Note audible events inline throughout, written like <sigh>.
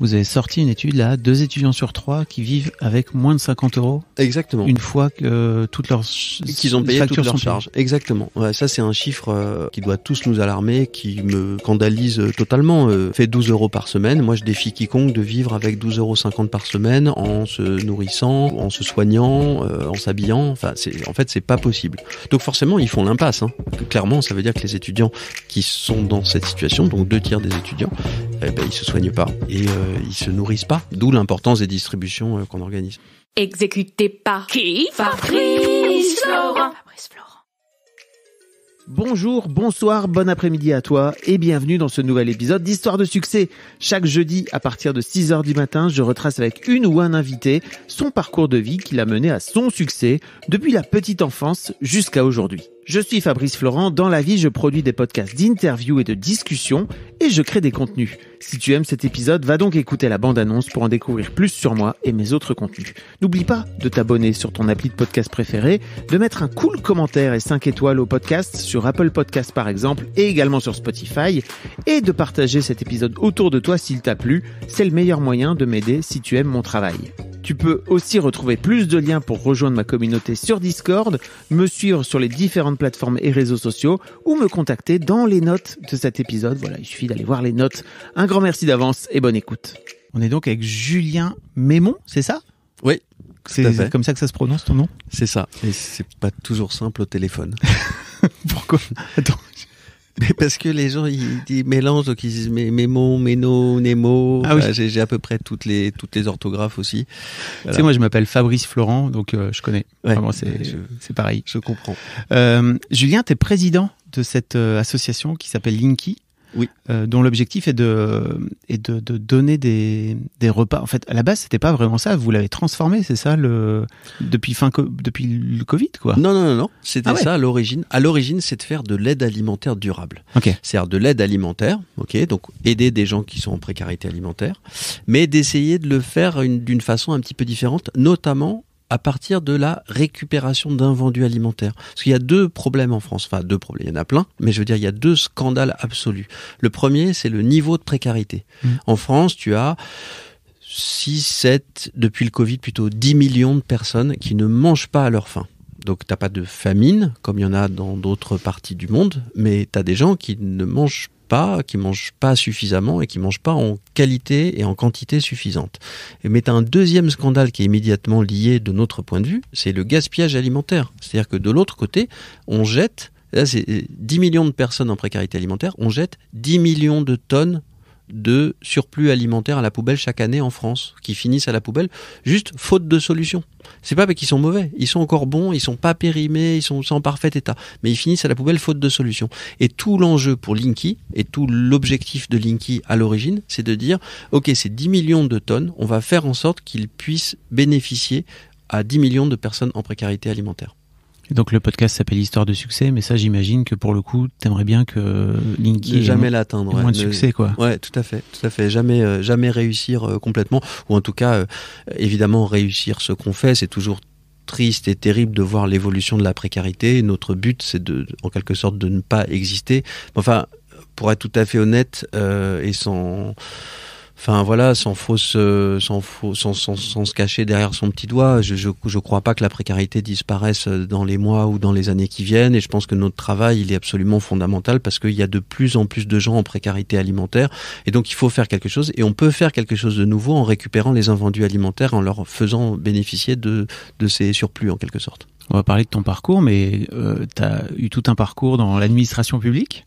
Vous avez sorti une étude là, deux étudiants sur trois qui vivent avec moins de 50 euros. Exactement. Une fois que euh, toutes leurs qu'ils ont payé toutes leurs charges. Exactement. ça c'est un chiffre euh, qui doit tous nous alarmer, qui me scandalise euh, totalement. fait 12 euros par semaine. Moi je défie quiconque de vivre avec 12,50 euros par semaine en se nourrissant, en se soignant, en s'habillant. Enfin, en fait c'est pas possible. Donc forcément ils font l'impasse. Hein. Clairement ça veut dire que les étudiants qui sont dans cette situation, donc deux tiers des étudiants, eh ben, ils se soignent pas et euh, ils se nourrissent pas. D'où l'importance des distributions euh, qu'on organise. Exécuté par qui Fabrice Bonjour, bonsoir, bon après-midi à toi et bienvenue dans ce nouvel épisode d'Histoire de succès. Chaque jeudi à partir de 6h du matin, je retrace avec une ou un invité son parcours de vie qui l'a mené à son succès depuis la petite enfance jusqu'à aujourd'hui. Je suis Fabrice Florent, dans la vie je produis des podcasts d'interviews et de discussions et je crée des contenus. Si tu aimes cet épisode, va donc écouter la bande-annonce pour en découvrir plus sur moi et mes autres contenus. N'oublie pas de t'abonner sur ton appli de podcast préféré, de mettre un cool commentaire et 5 étoiles au podcast sur Apple Podcasts par exemple et également sur Spotify et de partager cet épisode autour de toi s'il t'a plu. C'est le meilleur moyen de m'aider si tu aimes mon travail. Tu peux aussi retrouver plus de liens pour rejoindre ma communauté sur Discord, me suivre sur les différentes plateformes et réseaux sociaux ou me contacter dans les notes de cet épisode. Voilà, il suffit d'aller voir les notes. Un grand merci d'avance et bonne écoute. On est donc avec Julien Mémon, c'est ça Oui. C'est comme ça que ça se prononce ton nom C'est ça. Et c'est pas toujours simple au téléphone. <laughs> Pourquoi Attends. Mais parce que les gens, ils, mélangent, donc ils disent mais, Mémo, Méno, Nemo. Ah oui. j'ai, à peu près toutes les, toutes les orthographes aussi. Tu sais, moi, je m'appelle Fabrice Florent, donc euh, je connais. Ouais, c'est, pareil. Je comprends. Euh, Julien, tu es président de cette euh, association qui s'appelle Linky oui. Euh, dont l'objectif est de, de, donner des, repas. En fait, à la base, c'était pas vraiment ça. Vous l'avez transformé, c'est ça, le, depuis, fin, depuis le Covid, quoi Non, non, non, C'était ah ça à l'origine. À l'origine, c'est de faire de l'aide alimentaire durable. C'est-à-dire de l'aide alimentaire, ok, donc aider des gens qui sont en précarité alimentaire, mais d'essayer de le faire d'une façon un petit peu différente, notamment à partir de la récupération d'invendus alimentaires. Parce qu'il y a deux problèmes en France, enfin deux problèmes, il y en a plein, mais je veux dire, il y a deux scandales absolus. Le premier, c'est le niveau de précarité. Mmh. En France, tu as 6, 7, depuis le Covid, plutôt 10 millions de personnes qui ne mangent pas à leur faim. Donc tu t'as pas de famine, comme il y en a dans d'autres parties du monde, mais tu as des gens qui ne mangent pas pas, qui mangent pas suffisamment et qui mangent pas en qualité et en quantité suffisante. Mais tu un deuxième scandale qui est immédiatement lié de notre point de vue, c'est le gaspillage alimentaire. C'est-à-dire que de l'autre côté, on jette Là, c'est 10 euh, millions de personnes en précarité alimentaire, on jette 10 millions de tonnes de surplus alimentaire à la poubelle chaque année en France, qui finissent à la poubelle, juste faute de solution. C'est pas parce qu'ils sont mauvais, ils sont encore bons, ils sont pas périmés, ils sont en parfait état, mais ils finissent à la poubelle faute de solution. Et tout l'enjeu pour Linky, et tout l'objectif de Linky à l'origine, c'est de dire, ok, c'est 10 millions de tonnes, on va faire en sorte qu'ils puissent bénéficier à 10 millions de personnes en précarité alimentaire donc le podcast s'appelle Histoire de succès, mais ça j'imagine que pour le coup, t'aimerais bien que Linky jamais l'atteindre, moins de succès quoi. Ouais, tout à fait, tout à fait. Jamais, euh, jamais réussir euh, complètement, ou en tout cas, euh, évidemment réussir ce qu'on fait, c'est toujours triste et terrible de voir l'évolution de la précarité. Notre but, c'est de, en quelque sorte, de ne pas exister. Enfin, pour être tout à fait honnête et sans Enfin voilà, sans fausse, euh, sans, sans, se cacher derrière son petit doigt, je, je, crois pas que la précarité disparaisse euh, dans les mois ou dans les années qui viennent. Et je pense que notre travail, il est absolument fondamental parce qu'il y a de plus en plus de gens en précarité alimentaire. Et donc il faut faire quelque chose. Et on peut faire quelque chose de nouveau en récupérant les invendus alimentaires, en leur faisant bénéficier de, de ces surplus en quelque sorte. On va parler de ton parcours, mais euh, tu as eu tout un parcours dans l'administration publique.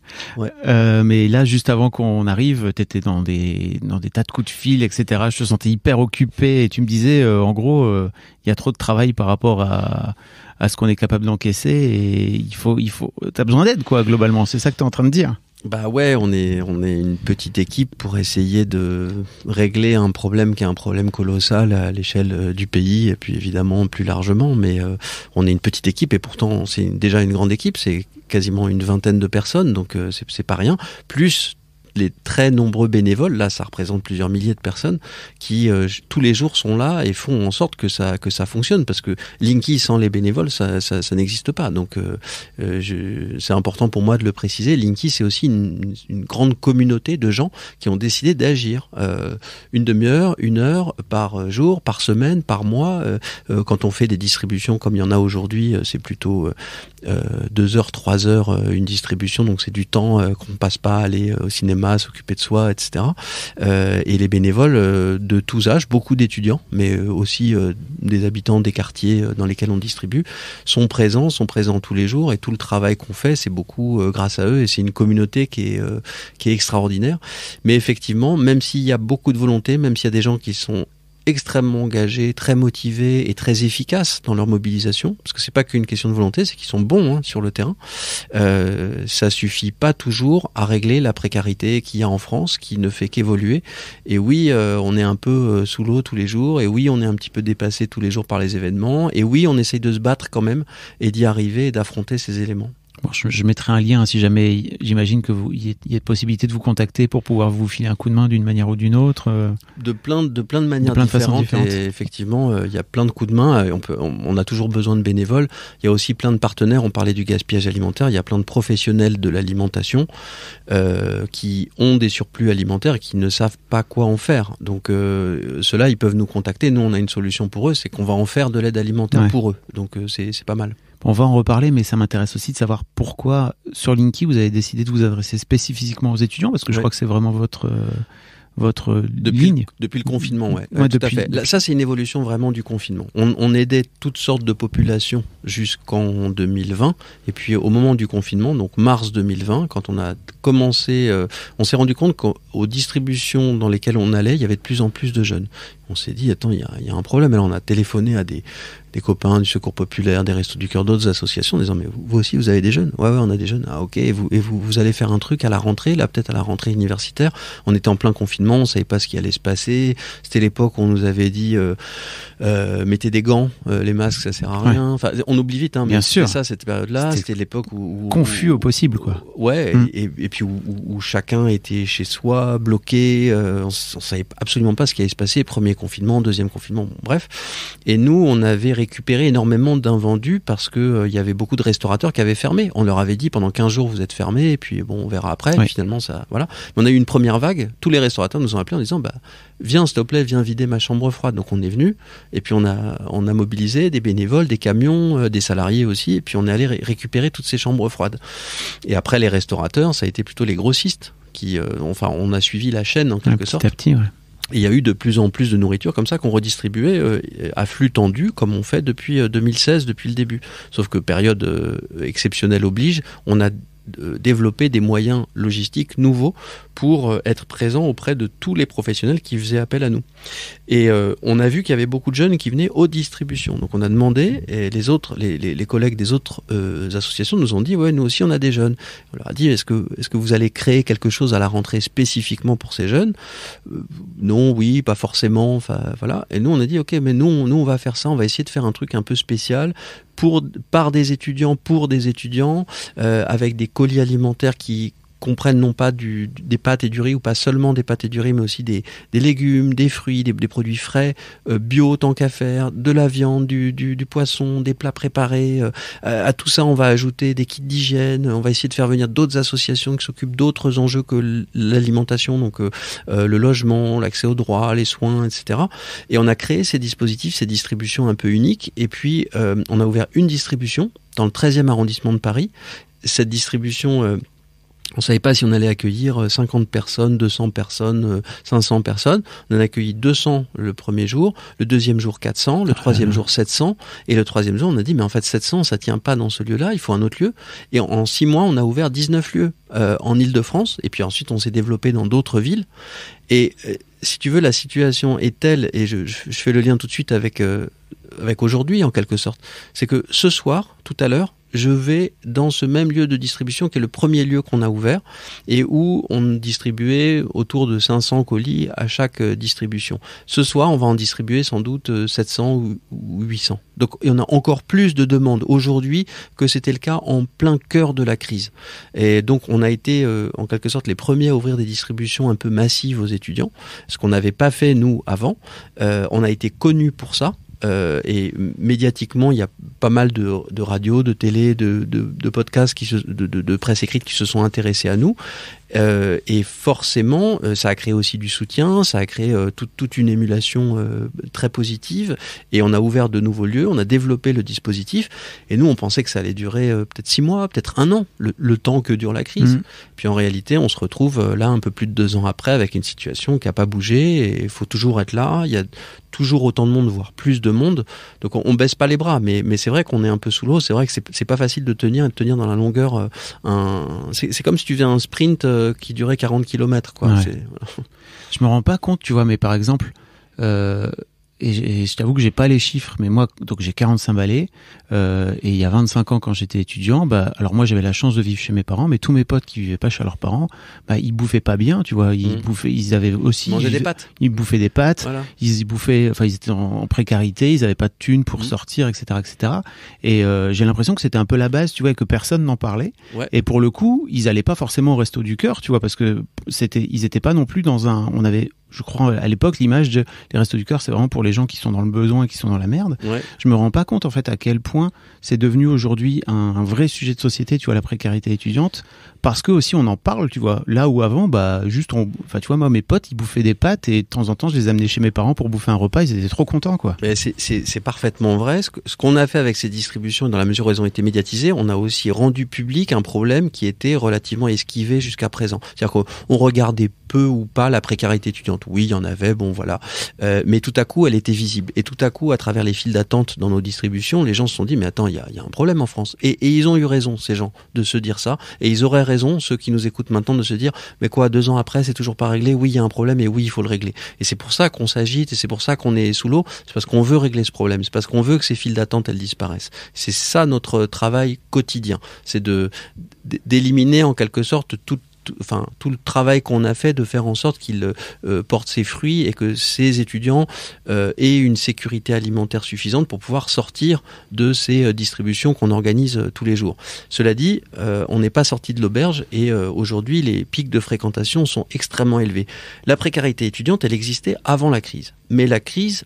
Euh, mais là, juste avant qu'on arrive, tu étais dans des, dans des tas de coups de fil, etc. Je te sentais hyper occupé et tu me disais, euh, en gros, euh, il y a trop de travail par rapport à, à ce qu'on est capable d'encaisser et il faut, il faut, tu as besoin d'aide, quoi, globalement. C'est ça que tu es en train de dire. Bah ouais, on est, on est une petite équipe pour essayer de régler un problème qui est un problème colossal à l'échelle euh, du pays et puis évidemment plus largement. Mais euh, on est une petite équipe et pourtant c'est déjà une grande équipe, c'est quasiment une vingtaine de personnes, donc euh, c'est pas rien. Plus les très nombreux bénévoles, là ça représente plusieurs milliers de personnes, qui euh, tous les jours sont là et font en sorte que ça, que ça fonctionne, parce que Linky sans les bénévoles, ça, n'existe pas. Donc euh, euh, c'est important pour moi de le préciser, Linky c'est aussi une, grande communauté de gens qui ont décidé d'agir. une demi-heure, une heure par jour, par semaine, par mois, quand on fait des distributions comme il y en a aujourd'hui, c'est plutôt deux heures, trois heures une distribution, donc c'est du temps qu'on passe pas à aller au cinéma à s'occuper de soi, etc. Euh, et les bénévoles euh, de tous âges, beaucoup d'étudiants, mais euh, aussi des habitants des quartiers dans lesquels on distribue, sont présents, sont présents tous les jours et tout le travail qu'on fait, c'est beaucoup grâce à eux et c'est une communauté qui est, qui est extraordinaire. Mais effectivement, même s'il y a beaucoup de volonté, même s'il y a des gens qui sont extrêmement engagés, très motivés et très efficaces dans leur mobilisation, parce que c'est pas qu'une question de volonté, c'est qu'ils sont bons hein, sur le terrain. Euh, ça suffit pas toujours à régler la précarité qu'il y a en France, qui ne fait qu'évoluer. Et oui, euh, on est un peu euh, sous l'eau tous les jours, et oui, on est un petit peu dépassé tous les jours par les événements, et oui, on essaye de se battre quand même et d'y arriver et d'affronter ces éléments je, mettrai un lien hein, si jamais j'imagine que vous y a, possibilité de vous contacter pour pouvoir vous filer un coup de main d'une manière ou d'une autre. Euh. De plein de plein de manières différentes, effectivement, euh, il y a plein de coups de main. on peut, on, a toujours besoin de bénévoles. Il y a aussi plein de partenaires. On parlait du gaspillage alimentaire. Il y a plein de professionnels de l'alimentation euh, qui ont des surplus alimentaires et qui ne savent pas quoi en faire. Donc ceux-là, ils peuvent nous contacter. Nous, on a une solution pour eux, c'est qu'on va en faire de l'aide alimentaire pour eux. Donc c'est pas mal. On va en reparler, mais ça m'intéresse aussi de savoir pourquoi sur Linky vous avez décidé de vous adresser spécifiquement aux étudiants, parce que je crois que c'est vraiment votre euh, votre euh, ligne depuis le confinement. Ouais, tout à fait. ça c'est une évolution vraiment du confinement. On, aidait toutes sortes de populations jusqu'en 2020, et puis au moment du confinement, donc mars 2020, quand on a commencé, euh, on s'est rendu compte qu'aux distributions dans lesquelles on allait, il y avait de plus en plus de jeunes on s'est dit, attends, il y, a, un problème. Alors on a téléphoné à des, copains du Secours Populaire, des Restos du Cœur, d'autres associations, en disant, mais vous, aussi, vous avez des jeunes Ouais, on a des jeunes. Ah, ok, et vous, vous, allez faire un truc à la rentrée, là, peut-être à la rentrée universitaire. On était en plein confinement, on ne savait pas ce qui allait se passer. C'était l'époque où on nous avait dit, euh, euh, mettez des gants, euh, les masques, ça sert à rien. Enfin, on oublie vite, hein, mais Bien ça, cette période-là, c'était l'époque où, Confus au possible, quoi. Ouais, hmm. et, puis où, chacun était chez soi, bloqué, on, ne savait absolument pas ce qui allait se passer. Premier confinement, deuxième confinement, bref. Et nous, on avait récupéré énormément d'invendus parce qu'il euh, y avait beaucoup de restaurateurs qui avaient fermé. On leur avait dit pendant 15 jours, vous êtes fermés, et puis bon, on verra après. Finalement, ça. Voilà. on a eu une première vague. Tous les restaurateurs nous ont appelés en disant bah, Viens, s'il te plaît, viens vider ma chambre froide. Donc on est venu, et puis on a, on a mobilisé des bénévoles, des camions, euh, des salariés aussi, et puis on est allé récupérer toutes ces chambres froides. Et après, les restaurateurs, ça a été plutôt les grossistes qui, euh, enfin, on a suivi la chaîne en quelque ah, petit sorte. À petit, il y a eu de plus en plus de nourriture comme ça qu'on redistribuait euh, à flux tendu, comme on fait depuis 2016, euh, depuis le début. Sauf que période euh, exceptionnelle oblige, on a développer des moyens logistiques nouveaux pour euh, être présent auprès de tous les professionnels qui faisaient appel à nous. Et euh, on a vu qu'il y avait beaucoup de jeunes qui venaient aux distributions. Donc on a demandé, et les autres, les, collègues des autres euh, associations nous ont dit, ouais, nous aussi on a des jeunes. On leur a dit, est-ce que, est que vous allez créer quelque chose à la rentrée spécifiquement pour ces jeunes Non, oui, pas forcément. Enfin, voilà. Et nous on a dit, ok, mais nous, nous on va faire ça, on va essayer de faire un truc un peu spécial, par des étudiants, pour des étudiants, euh, avec des colis alimentaires qui comprennent non pas des pâtes et du riz, ou pas seulement des pâtes et du riz, mais aussi des, légumes, des fruits, des, produits frais, euh, bio tant qu'à faire, de la viande, du, poisson, des plats préparés. Euh, à tout ça, on va ajouter des kits d'hygiène, on va essayer de faire venir d'autres associations qui s'occupent d'autres enjeux que l'alimentation, donc euh, le logement, l'accès aux droits, les soins, etc. Et on a créé ces dispositifs, ces distributions un peu uniques, et puis on a ouvert une distribution dans le 13e arrondissement de Paris. Cette distribution on ne savait pas si on allait accueillir 50 euh, personnes, 200 personnes, 500 euh, personnes. On en a accueilli 200 le premier jour, le deuxième jour 400, le ah troisième jour 700. Et le troisième jour, on a dit, mais en fait 700, ça tient pas dans ce lieu-là, il faut un autre lieu. Et en, six mois, on a ouvert 19 lieux euh, en Ile-de-France. Et puis ensuite, on s'est développé dans d'autres villes. Et si tu veux, la situation est telle, et je, fais le lien tout de suite avec... avec aujourd'hui en quelque sorte, c'est que ce soir, tout à l'heure, je vais dans ce même lieu de distribution qui est le premier lieu qu'on a ouvert et où on distribuait autour de 500 colis à chaque euh, distribution. Ce soir, on va en distribuer sans doute 700 euh, ou 800. Donc il y en a encore plus de demandes aujourd'hui que c'était le cas en plein cœur de la crise. Et donc on a été euh, en quelque sorte les premiers à ouvrir des distributions un peu massives aux étudiants, ce qu'on n'avait pas fait nous avant. on a été connus pour ça euh, et médiatiquement, il y a pas mal de, radios, de télé, de, de podcasts, qui se, de, presse écrite qui se sont intéressés à nous. Euh, et forcément, euh, ça a créé aussi du soutien, ça a créé euh, toute une émulation très positive. Et on a ouvert de nouveaux lieux, on a développé le dispositif. Et nous, on pensait que ça allait durer peut-être six mois, peut-être un an, le, temps que dure la crise. Mm. Puis en réalité, on se retrouve là un peu plus de deux ans après avec une situation qui n'a pas bougé. Et il faut toujours être là. Il y a toujours autant de monde, voire plus de monde. Donc on, ne baisse pas les bras, mais, c'est vrai qu'on est un peu sous l'eau. C'est vrai que c'est pas facile de tenir et de tenir dans la longueur. Un... C'est comme si tu fais un sprint. Euh, qui durait 40 km. Quoi. Je me rends pas compte, tu vois, mais par exemple, euh, et, je t'avoue que j'ai pas les chiffres, mais moi, donc j'ai 45 ballets, euh, et il y a 25 ans quand j'étais étudiant, bah, alors moi j'avais la chance de vivre chez mes parents, mais tous mes potes qui vivaient pas chez leurs parents, bah, ils bouffaient pas bien, tu vois, ils mmh. bouffaient, ils avaient aussi, ils, des pâtes, ils bouffaient des pâtes, ils bouffaient, enfin ils étaient en, précarité, ils avaient pas de thunes pour mmh. sortir, etc., etc. Et euh, j'ai l'impression que c'était un peu la base, tu vois, que personne n'en parlait. Et pour le coup, ils allaient pas forcément au resto du cœur, tu vois, parce que c'était, ils étaient pas non plus dans un, on avait je crois à l'époque l'image de les restos du cœur c'est vraiment pour les gens qui sont dans le besoin et qui sont dans la merde Je je me rends pas compte en fait à quel point c'est devenu aujourd'hui un, un, vrai sujet de société tu vois la précarité étudiante parce que aussi on en parle, tu vois. Là où avant, bah juste, enfin tu vois, moi mes potes ils bouffaient des pâtes et de temps en temps je les amenais chez mes parents pour bouffer un repas, ils étaient trop contents quoi. C'est parfaitement vrai. Ce qu'on a fait avec ces distributions, dans la mesure où elles ont été médiatisées, on a aussi rendu public un problème qui était relativement esquivé jusqu'à présent. C'est-à-dire qu'on regardait peu ou pas la précarité étudiante. Oui, il y en avait, bon voilà. Euh, mais tout à coup, elle était visible. Et tout à coup, à travers les files d'attente dans nos distributions, les gens se sont dit, mais attends, il y, a, un problème en France. Et, et ils ont eu raison, ces gens, de se dire ça. Et ils auraient raison, ceux qui nous écoutent maintenant, de se dire mais quoi, deux ans après, c'est toujours pas réglé, oui, il y a un problème et oui, il faut le régler. Et c'est pour ça qu'on s'agite et c'est pour ça qu'on est sous l'eau, c'est parce qu'on veut régler ce problème, c'est parce qu'on veut que ces files d'attente, elles disparaissent. C'est ça notre travail quotidien, c'est de d'éliminer en quelque sorte toute enfin, tout le travail qu'on a fait de faire en sorte qu'il euh, porte ses fruits et que ces étudiants euh, aient une sécurité alimentaire suffisante pour pouvoir sortir de ces euh, distributions qu'on organise tous les jours. Cela dit, on n'est pas sorti de l'auberge et aujourd'hui les pics de fréquentation sont extrêmement élevés. La précarité étudiante, elle existait avant la crise, mais la crise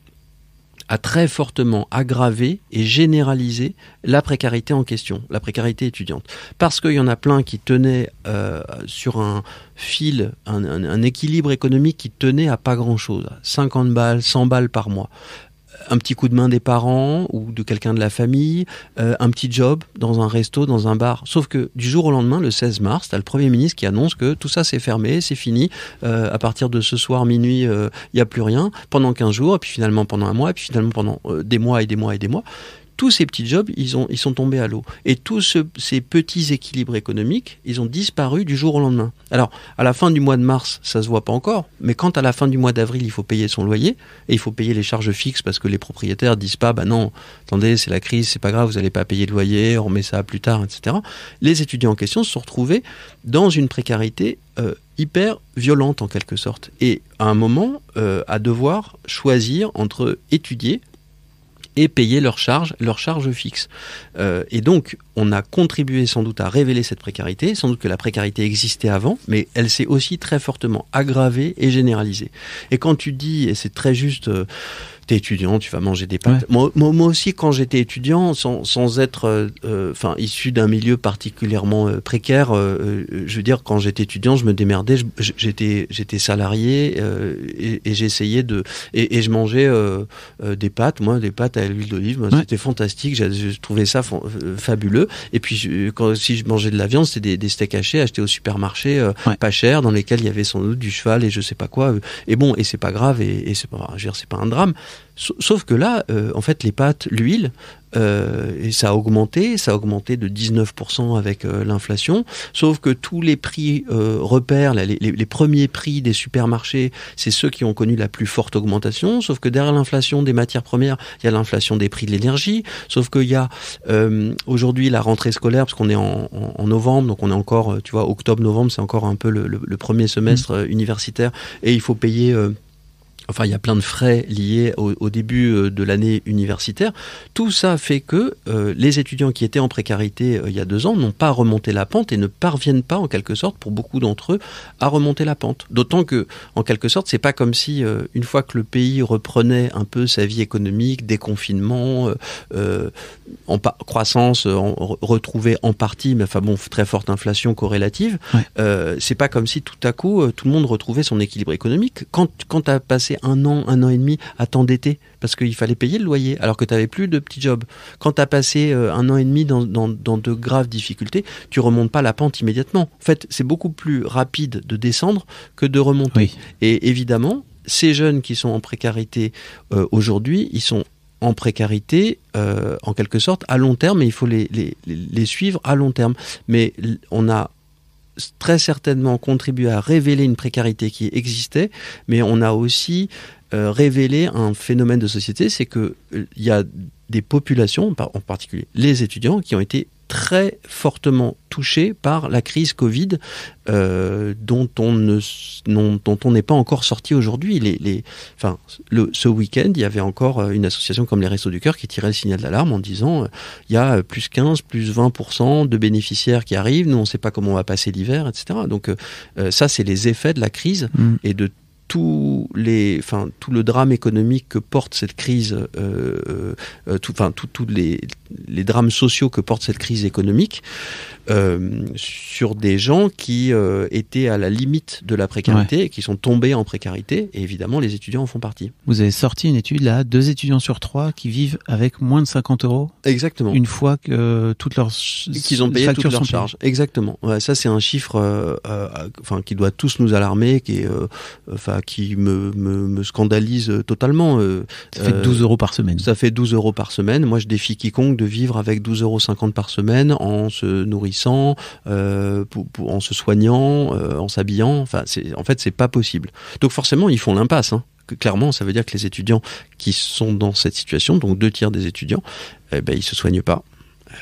a très fortement aggravé et généralisé la précarité en question, la précarité étudiante. Parce qu'il y en a plein qui tenaient euh, sur un fil, un, un, équilibre économique qui tenait à pas grand-chose, 50 balles, 100 balles par mois un petit coup de main des parents ou de quelqu'un de la famille, euh, un petit job dans un resto, dans un bar. Sauf que du jour au lendemain, le 16 mars, tu as le Premier ministre qui annonce que tout ça c'est fermé, c'est fini. Euh, à partir de ce soir, minuit, il euh, n'y a plus rien pendant 15 jours, et puis finalement pendant un mois, et puis finalement pendant des mois et des mois et des mois tous ces petits jobs, ils, ont, ils sont tombés à l'eau. Et tous ces petits équilibres économiques, ils ont disparu du jour au lendemain. Alors, à la fin du mois de mars, ça se voit pas encore, mais quand à la fin du mois d'avril, il faut payer son loyer, et il faut payer les charges fixes parce que les propriétaires disent pas, bah non, attendez, c'est la crise, c'est pas grave, vous n'allez pas payer le loyer, on met ça plus tard, etc. Les étudiants en question se sont retrouvés dans une précarité euh, hyper violente en quelque sorte. Et à un moment, euh, à devoir choisir entre étudier et payer leurs charges, leurs charges fixes. Euh, et donc, on a contribué sans doute à révéler cette précarité, sans doute que la précarité existait avant, mais elle s'est aussi très fortement aggravée et généralisée. Et quand tu dis, et c'est très juste... Euh, t'es étudiant, tu vas manger des pâtes. Moi, aussi, quand j'étais étudiant, sans, sans être euh, euh, enfin issu d'un milieu particulièrement euh, précaire, je veux dire, quand j'étais étudiant, je me démerdais, j'étais j'étais salarié et, et j'essayais de... Et, je mangeais des pâtes, moi, des pâtes à l'huile d'olive, c'était fantastique, je trouvais ça fabuleux. Et puis, quand, si je mangeais de la viande, c'était des, steaks hachés achetés au supermarché, pas cher, dans lesquels il y avait sans doute du cheval et je sais pas quoi. Et bon, et c'est pas grave, et, c'est pas, pas un drame. Sauf que là, euh, en fait, les pâtes, l'huile, euh, ça a augmenté, ça a augmenté de 19% avec euh, l'inflation. Sauf que tous les prix repères, les, premiers prix des supermarchés, c'est ceux qui ont connu la plus forte augmentation. Sauf que derrière l'inflation des matières premières, il y a l'inflation des prix de l'énergie. Sauf qu'il y a aujourd'hui la rentrée scolaire, parce qu'on est en, novembre, donc on est encore, tu vois, octobre-novembre, c'est encore un peu le, premier semestre mmh. universitaire, et il faut payer Enfin, il y a plein de frais liés au, début euh, de l'année universitaire. Tout ça fait que euh, les étudiants qui étaient en précarité euh, il y a deux ans n'ont pas remonté la pente et ne parviennent pas, en quelque sorte, pour beaucoup d'entre eux, à remonter la pente. D'autant que, en quelque sorte, c'est pas comme si, une fois que le pays reprenait un peu sa vie économique, déconfinement, en croissance retrouvée en partie, mais enfin bon, très forte inflation corrélative, c'est pas comme si tout à coup tout le monde retrouvait son équilibre économique. Quand, quand tu as passé un an, un an et demi à t'endetter parce qu'il fallait payer le loyer alors que tu n'avais plus de petit job. Quand tu as passé euh, un an et demi dans, de graves difficultés, tu remontes pas la pente immédiatement. En fait, c'est beaucoup plus rapide de descendre que de remonter. Et évidemment, ces jeunes qui sont en précarité euh, aujourd'hui, ils sont en précarité, euh, en quelque sorte, à long terme, et il faut les, les, suivre à long terme. Mais on a très certainement contribué à révéler une précarité qui existait, mais on a aussi euh, révélé un phénomène de société, c'est que euh, il y a des populations, en particulier les étudiants, qui ont été très fortement touché par la crise Covid euh, dont on n'est pas encore sorti aujourd'hui. enfin, ce week-end, il y avait encore euh, une association comme les Restos du Cœur qui tirait le signal d'alarme en disant euh, il y a plus 15, plus 20 de bénéficiaires qui arrivent, nous on ne sait pas comment on va passer l'hiver, etc. Donc ça, c'est les effets de la crise mm. et de tous les, enfin, tout le drame économique que porte cette crise, euh, euh, euh tout, tous les, les, drames sociaux que porte cette crise économique, euh, sur des gens qui euh, étaient à la limite de la précarité et qui sont tombés en précarité. Et évidemment, les étudiants en font partie. Vous avez sorti une étude là, deux étudiants sur trois qui vivent avec moins de 50 euros. Exactement. Une fois que euh, toutes leurs qu'ils ont payé toutes leurs charges. Exactement. ça, c'est un chiffre, enfin, qui doit tous nous alarmer, qui, enfin, qui me, scandalise totalement. ça fait 12 euros par semaine. Ça fait 12 euros par semaine. Moi, je défie quiconque de vivre avec 12,50 euros par semaine en se nourrissant euh, en se soignant, euh, en s'habillant. Enfin, en fait, c'est pas possible. Donc forcément, ils font l'impasse. Hein. Clairement, ça veut dire que les étudiants qui sont dans cette situation, donc deux tiers des étudiants, eh ben, ils se soignent pas.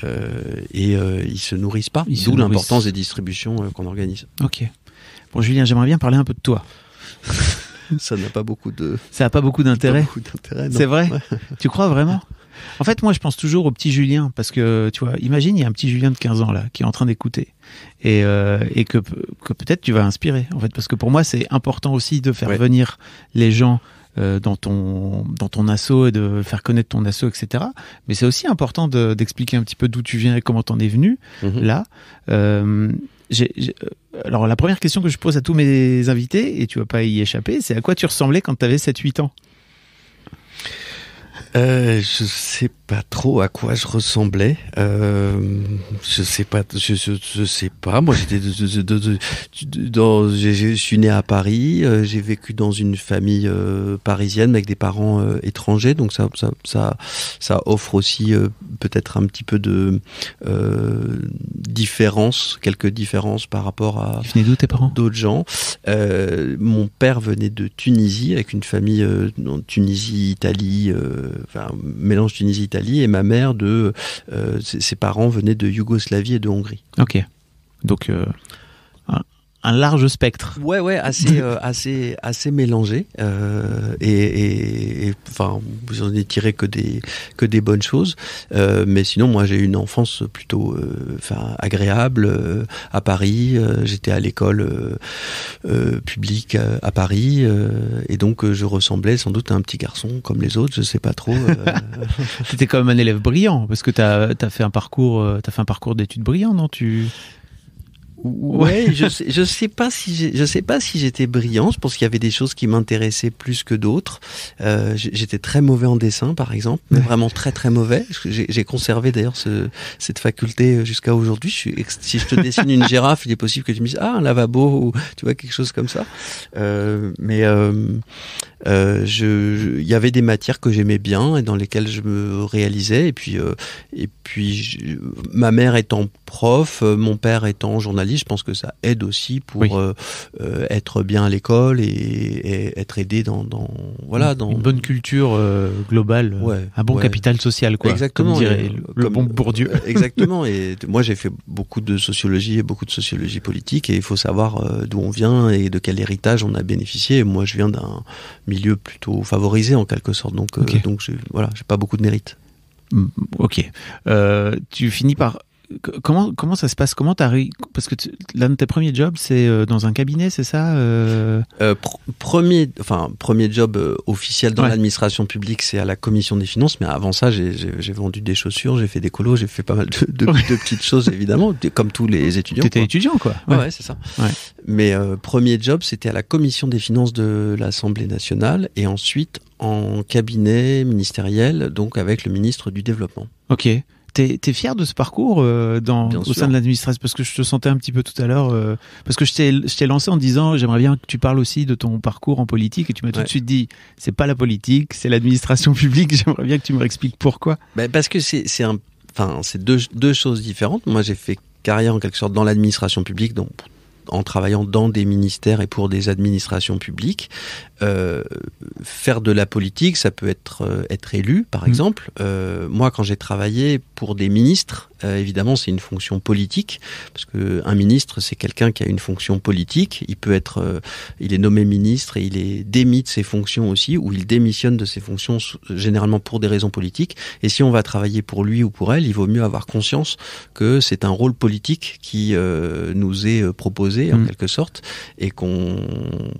Euh, et ils se nourrissent pas, d'où l'importance des distributions qu'on organise. Ok. Bon, Julien, j'aimerais bien parler un peu de toi. <laughs> ça n'a pas beaucoup de. Ça pas beaucoup d'intérêt. C'est vrai. Tu crois vraiment en fait, moi, je pense toujours au petit Julien, parce que, tu vois, imagine, il y a un petit Julien de 15 ans, là, qui est en train d'écouter, et, euh, que, peut-être tu vas inspirer, en fait, parce que pour moi, c'est important aussi de faire venir les gens euh, dans ton dans ton assaut et de faire connaître ton assaut, etc. Mais c'est aussi important d'expliquer un petit peu d'où tu viens et comment t'en es venu, mhm. là. Euh, alors la première question que je pose à tous mes invités, et tu vas pas y échapper, c'est à quoi tu ressemblais quand tu avais 7-8 ans euh, Je sais pas trop à quoi je ressemblais. Euh, je sais pas. Je, sais pas. Moi, j'étais dans. Je suis né à Paris. Euh, j'ai vécu dans une famille euh, parisienne avec des parents euh, étrangers. Donc ça, ça, ça, ça offre aussi peut-être un petit peu de différence, quelques différences par rapport à. d'où D'autres gens. mon père venait de Tunisie avec une famille en Tunisie, Italie. Euh, mélange Tunisie-Italie, et ma mère de. Euh, ses, parents venaient de Yougoslavie et de Hongrie. Ok. Donc. Euh, un large spectre. Ouais, ouais, assez, euh, assez, assez mélangé. Euh, et, et, enfin, vous en avez tiré que des, que des bonnes choses. Euh, mais sinon, moi, j'ai eu une enfance plutôt, euh, enfin, agréable euh, à Paris. J'étais à l'école publique à Paris, et donc je ressemblais sans doute à un petit garçon comme les autres. Je sais pas trop. <laughs> <laughs> C'était quand même un élève brillant parce que tu as, fait un parcours, t'as fait un parcours d'études brillant, non Tu Ouais, <laughs> je sais, je sais pas si je sais pas si j'étais brillant. Je pense qu'il y avait des choses qui m'intéressaient plus que d'autres. Euh, j'étais très mauvais en dessin, par exemple, mais vraiment très très mauvais. J'ai conservé d'ailleurs cette faculté euh, jusqu'à aujourd'hui. Si je te dessine une girafe, <laughs> il est possible que tu me dises ah un lavabo ou tu vois quelque chose comme ça. Euh, mais il y avait des matières que j'aimais bien et dans lesquelles je me réalisais. Et puis, et puis, ma mère étant prof, mon père étant journaliste je pense que ça aide aussi pour euh, euh, être bien à l'école et, être aidé dans, voilà dans une bonne culture euh, globale, un bon capital social quoi. Exactement. dirait, le, bon Bourdieu. <laughs> exactement. Et moi j'ai fait beaucoup de sociologie et beaucoup de sociologie politique et il faut savoir d'où on vient et de quel héritage on a bénéficié. moi je viens d'un milieu plutôt favorisé en quelque sorte, donc donc voilà j'ai pas beaucoup de mérite. Mm, ok. tu finis par comment ça se passe Comment parce que l'un de tes premiers jobs c'est euh, dans un cabinet, c'est ça euh? Euh, Premier enfin premier job officiel dans l'administration publique, c'est à la commission des finances. Mais avant ça, j'ai vendu des chaussures, j'ai fait des colos, j'ai fait pas mal de, petites choses évidemment, comme tous les étudiants. T'étais étudiant quoi Ouais, c'est ça. Mais premier job, c'était à la commission des finances de l'Assemblée nationale et ensuite en cabinet ministériel, donc avec le ministre du développement. Ok. T'es es fier de ce parcours euh, dans, au sein de l'administration Parce que je te sentais un petit peu tout à l'heure, euh, parce que je t'ai lancé en disant j'aimerais bien que tu parles aussi de ton parcours en politique et tu m'as tout de suite dit c'est pas la politique, c'est l'administration <laughs> publique, j'aimerais bien que tu me réexpliques pourquoi. Ben, parce que c'est enfin, deux, deux choses différentes. Moi j'ai fait carrière en quelque sorte dans l'administration publique, donc en travaillant dans des ministères et pour des administrations publiques. Euh, faire de la politique, ça peut être euh, être élu, par mmh. exemple. Euh, moi, quand j'ai travaillé pour des ministres, évidemment, c'est une fonction politique, parce que un ministre, c'est quelqu'un qui a une fonction politique. Il peut être, il est nommé ministre et il est démis de ses fonctions aussi, ou il démissionne de ses fonctions généralement pour des raisons politiques. Et si on va travailler pour lui ou pour elle, il vaut mieux avoir conscience que c'est un rôle politique qui nous est proposé en mm. quelque sorte et qu'on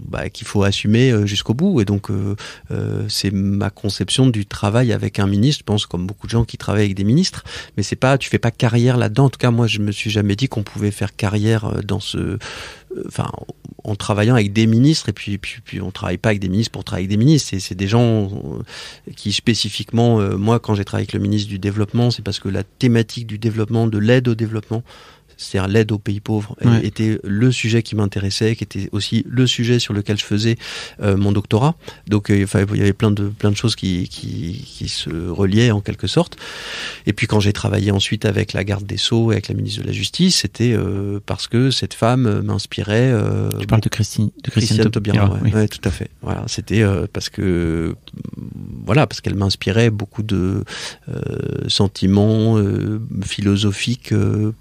bah, qu'il faut assumer euh, jusqu'au bout. Et donc euh, euh, c'est ma conception du travail avec un ministre. Je pense comme beaucoup de gens qui travaillent avec des ministres, mais c'est pas tu fais pas carrière là-dedans. En tout cas moi je me suis jamais dit qu'on pouvait faire carrière dans ce enfin en travaillant avec des ministres et puis puis, puis on travaille pas avec des ministres pour travailler avec des ministres c'est des gens qui spécifiquement moi quand j'ai travaillé avec le ministre du développement c'est parce que la thématique du développement de l'aide au développement c'est-à-dire l'aide aux pays pauvres, euh, était le sujet qui m'intéressait, qui était aussi le sujet sur lequel je faisais euh, mon doctorat. Donc euh, il y avait plein de, plein de choses qui, qui, se reliaient en quelque sorte. Et puis quand j'ai travaillé ensuite avec la garde des Sceaux et avec la ministre de la Justice, c'était parce que cette femme m'inspirait. tu parles de Christine, de oui. tout à fait. Voilà, c'était parce que voilà parce qu'elle m'inspirait beaucoup de sentiments philosophiques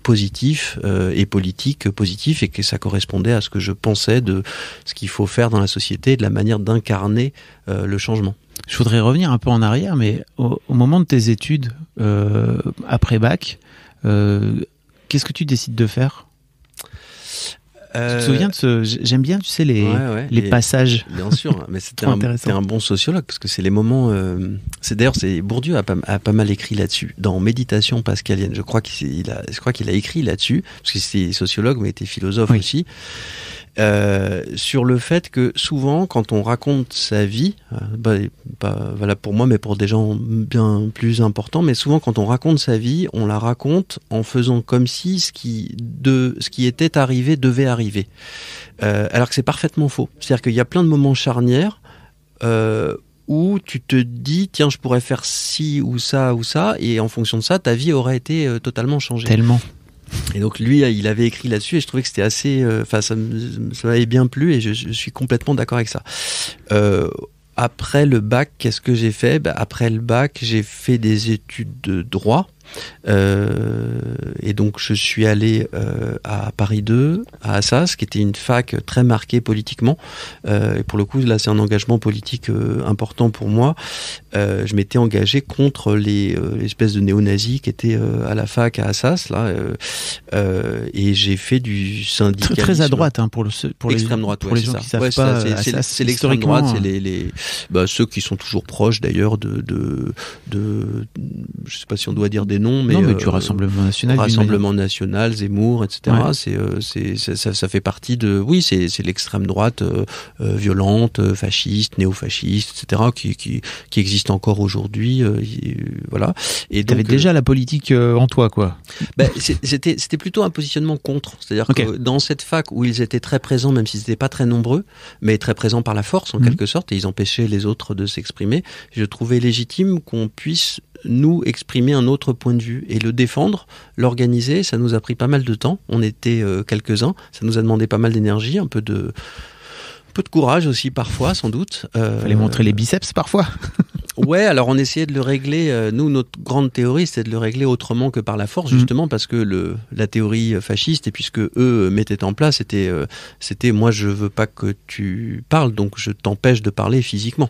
positifs euh, et politique positif et que ça correspondait à ce que je pensais de ce qu'il faut faire dans la société, de la manière d'incarner euh, le changement. Je voudrais revenir un peu en arrière, mais au, au moment de tes études euh, après bac, qu'est-ce que tu décides de faire tu te euh, souviens de ce. J'aime bien, tu sais, les, les passages. Bien sûr, hein, mais <laughs> c'était un, bon sociologue parce que c'est les moments. Euh, c'est d'ailleurs, c'est Bourdieu a pas, mal écrit là-dessus dans Méditation pascalienne. Je crois qu'il a, je crois qu'il a écrit là-dessus parce que c'était sociologue mais était philosophe aussi. Euh, sur le fait que souvent, quand on raconte sa vie, euh, bah, pas pour moi, mais pour des gens bien plus importants, mais souvent quand on raconte sa vie, on la raconte en faisant comme si ce qui, de, ce qui était arrivé devait arriver. Euh, alors que c'est parfaitement faux. C'est-à-dire qu'il y a plein de moments charnières où tu te dis, tiens, je pourrais faire ci ou ça ou ça, et en fonction de ça, ta vie aurait été totalement changée. Tellement. Et donc lui, il avait écrit là-dessus et je trouvais que c'était assez, euh, enfin ça, m'avait bien plu et je, suis complètement d'accord avec ça. Euh, après le bac, qu'est-ce que j'ai fait bah, Après le bac, j'ai fait des études de droit euh, et donc je suis allé euh, à Paris 2, à Assas, qui était une fac très marquée politiquement. Euh, et pour le coup, là, c'est un engagement politique important pour moi. je m'étais engagé contre les espèces de néo-nazis qui étaient à la fac à Assas, là, et j'ai fait du syndicat Très, à droite, hein, pour, le, pour les, pour les gens qui savent pas. C'est l'extrême droite, c'est hein. les, les bah, ceux qui sont toujours proches d'ailleurs de, de, de, je sais pas si on doit dire des non, mais euh, du Rassemblement National. Rassemblement National, Zemmour, etc. C'est, euh, ça, fait partie de. Oui, c'est, l'extrême droite euh, violente, fasciste, néo-fasciste, etc., qui, qui, qui existe encore aujourd'hui. voilà. Et T'avais déjà la politique en toi, quoi. Ben, c'était, c'était plutôt un positionnement contre. C'est-à-dire que dans cette fac où ils étaient très présents, même s'ils n'étaient pas très nombreux, mais très présents par la force, en mhm. quelque sorte, et ils empêchaient les autres de s'exprimer, je trouvais légitime qu'on puisse nous exprimer un autre point de vue et le défendre, l'organiser. Ça nous a pris pas mal de temps. On était euh, quelques-uns. Ça nous a demandé pas mal d'énergie, un peu de peu de courage aussi parfois, sans doute. Euh, Fallait montrer les biceps parfois. <laughs> ouais, alors on essayait de le régler. Euh, nous, notre grande théorie, c'était de le régler autrement que par la force, mm. justement, parce que le, la théorie euh, fasciste et puisque eux mettaient en place, c'était, c'était moi, je veux pas que tu parles, donc je t'empêche de parler physiquement.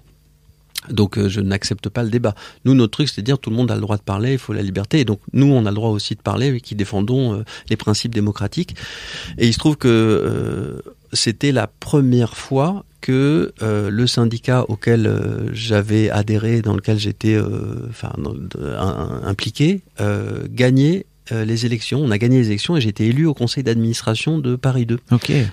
Donc euh, je n'accepte pas le débat. Nous, notre truc, c'est de dire tout le monde a le droit de parler, il faut la liberté. Et donc nous, on a le droit aussi de parler, et qui défendons euh, les principes démocratiques. Et il se trouve que euh, c'était la première fois que le syndicat auquel j'avais adhéré, dans lequel j'étais impliqué, gagnait euh, les élections, on a gagné les élections et j'ai été élu au conseil d'administration de Paris 2.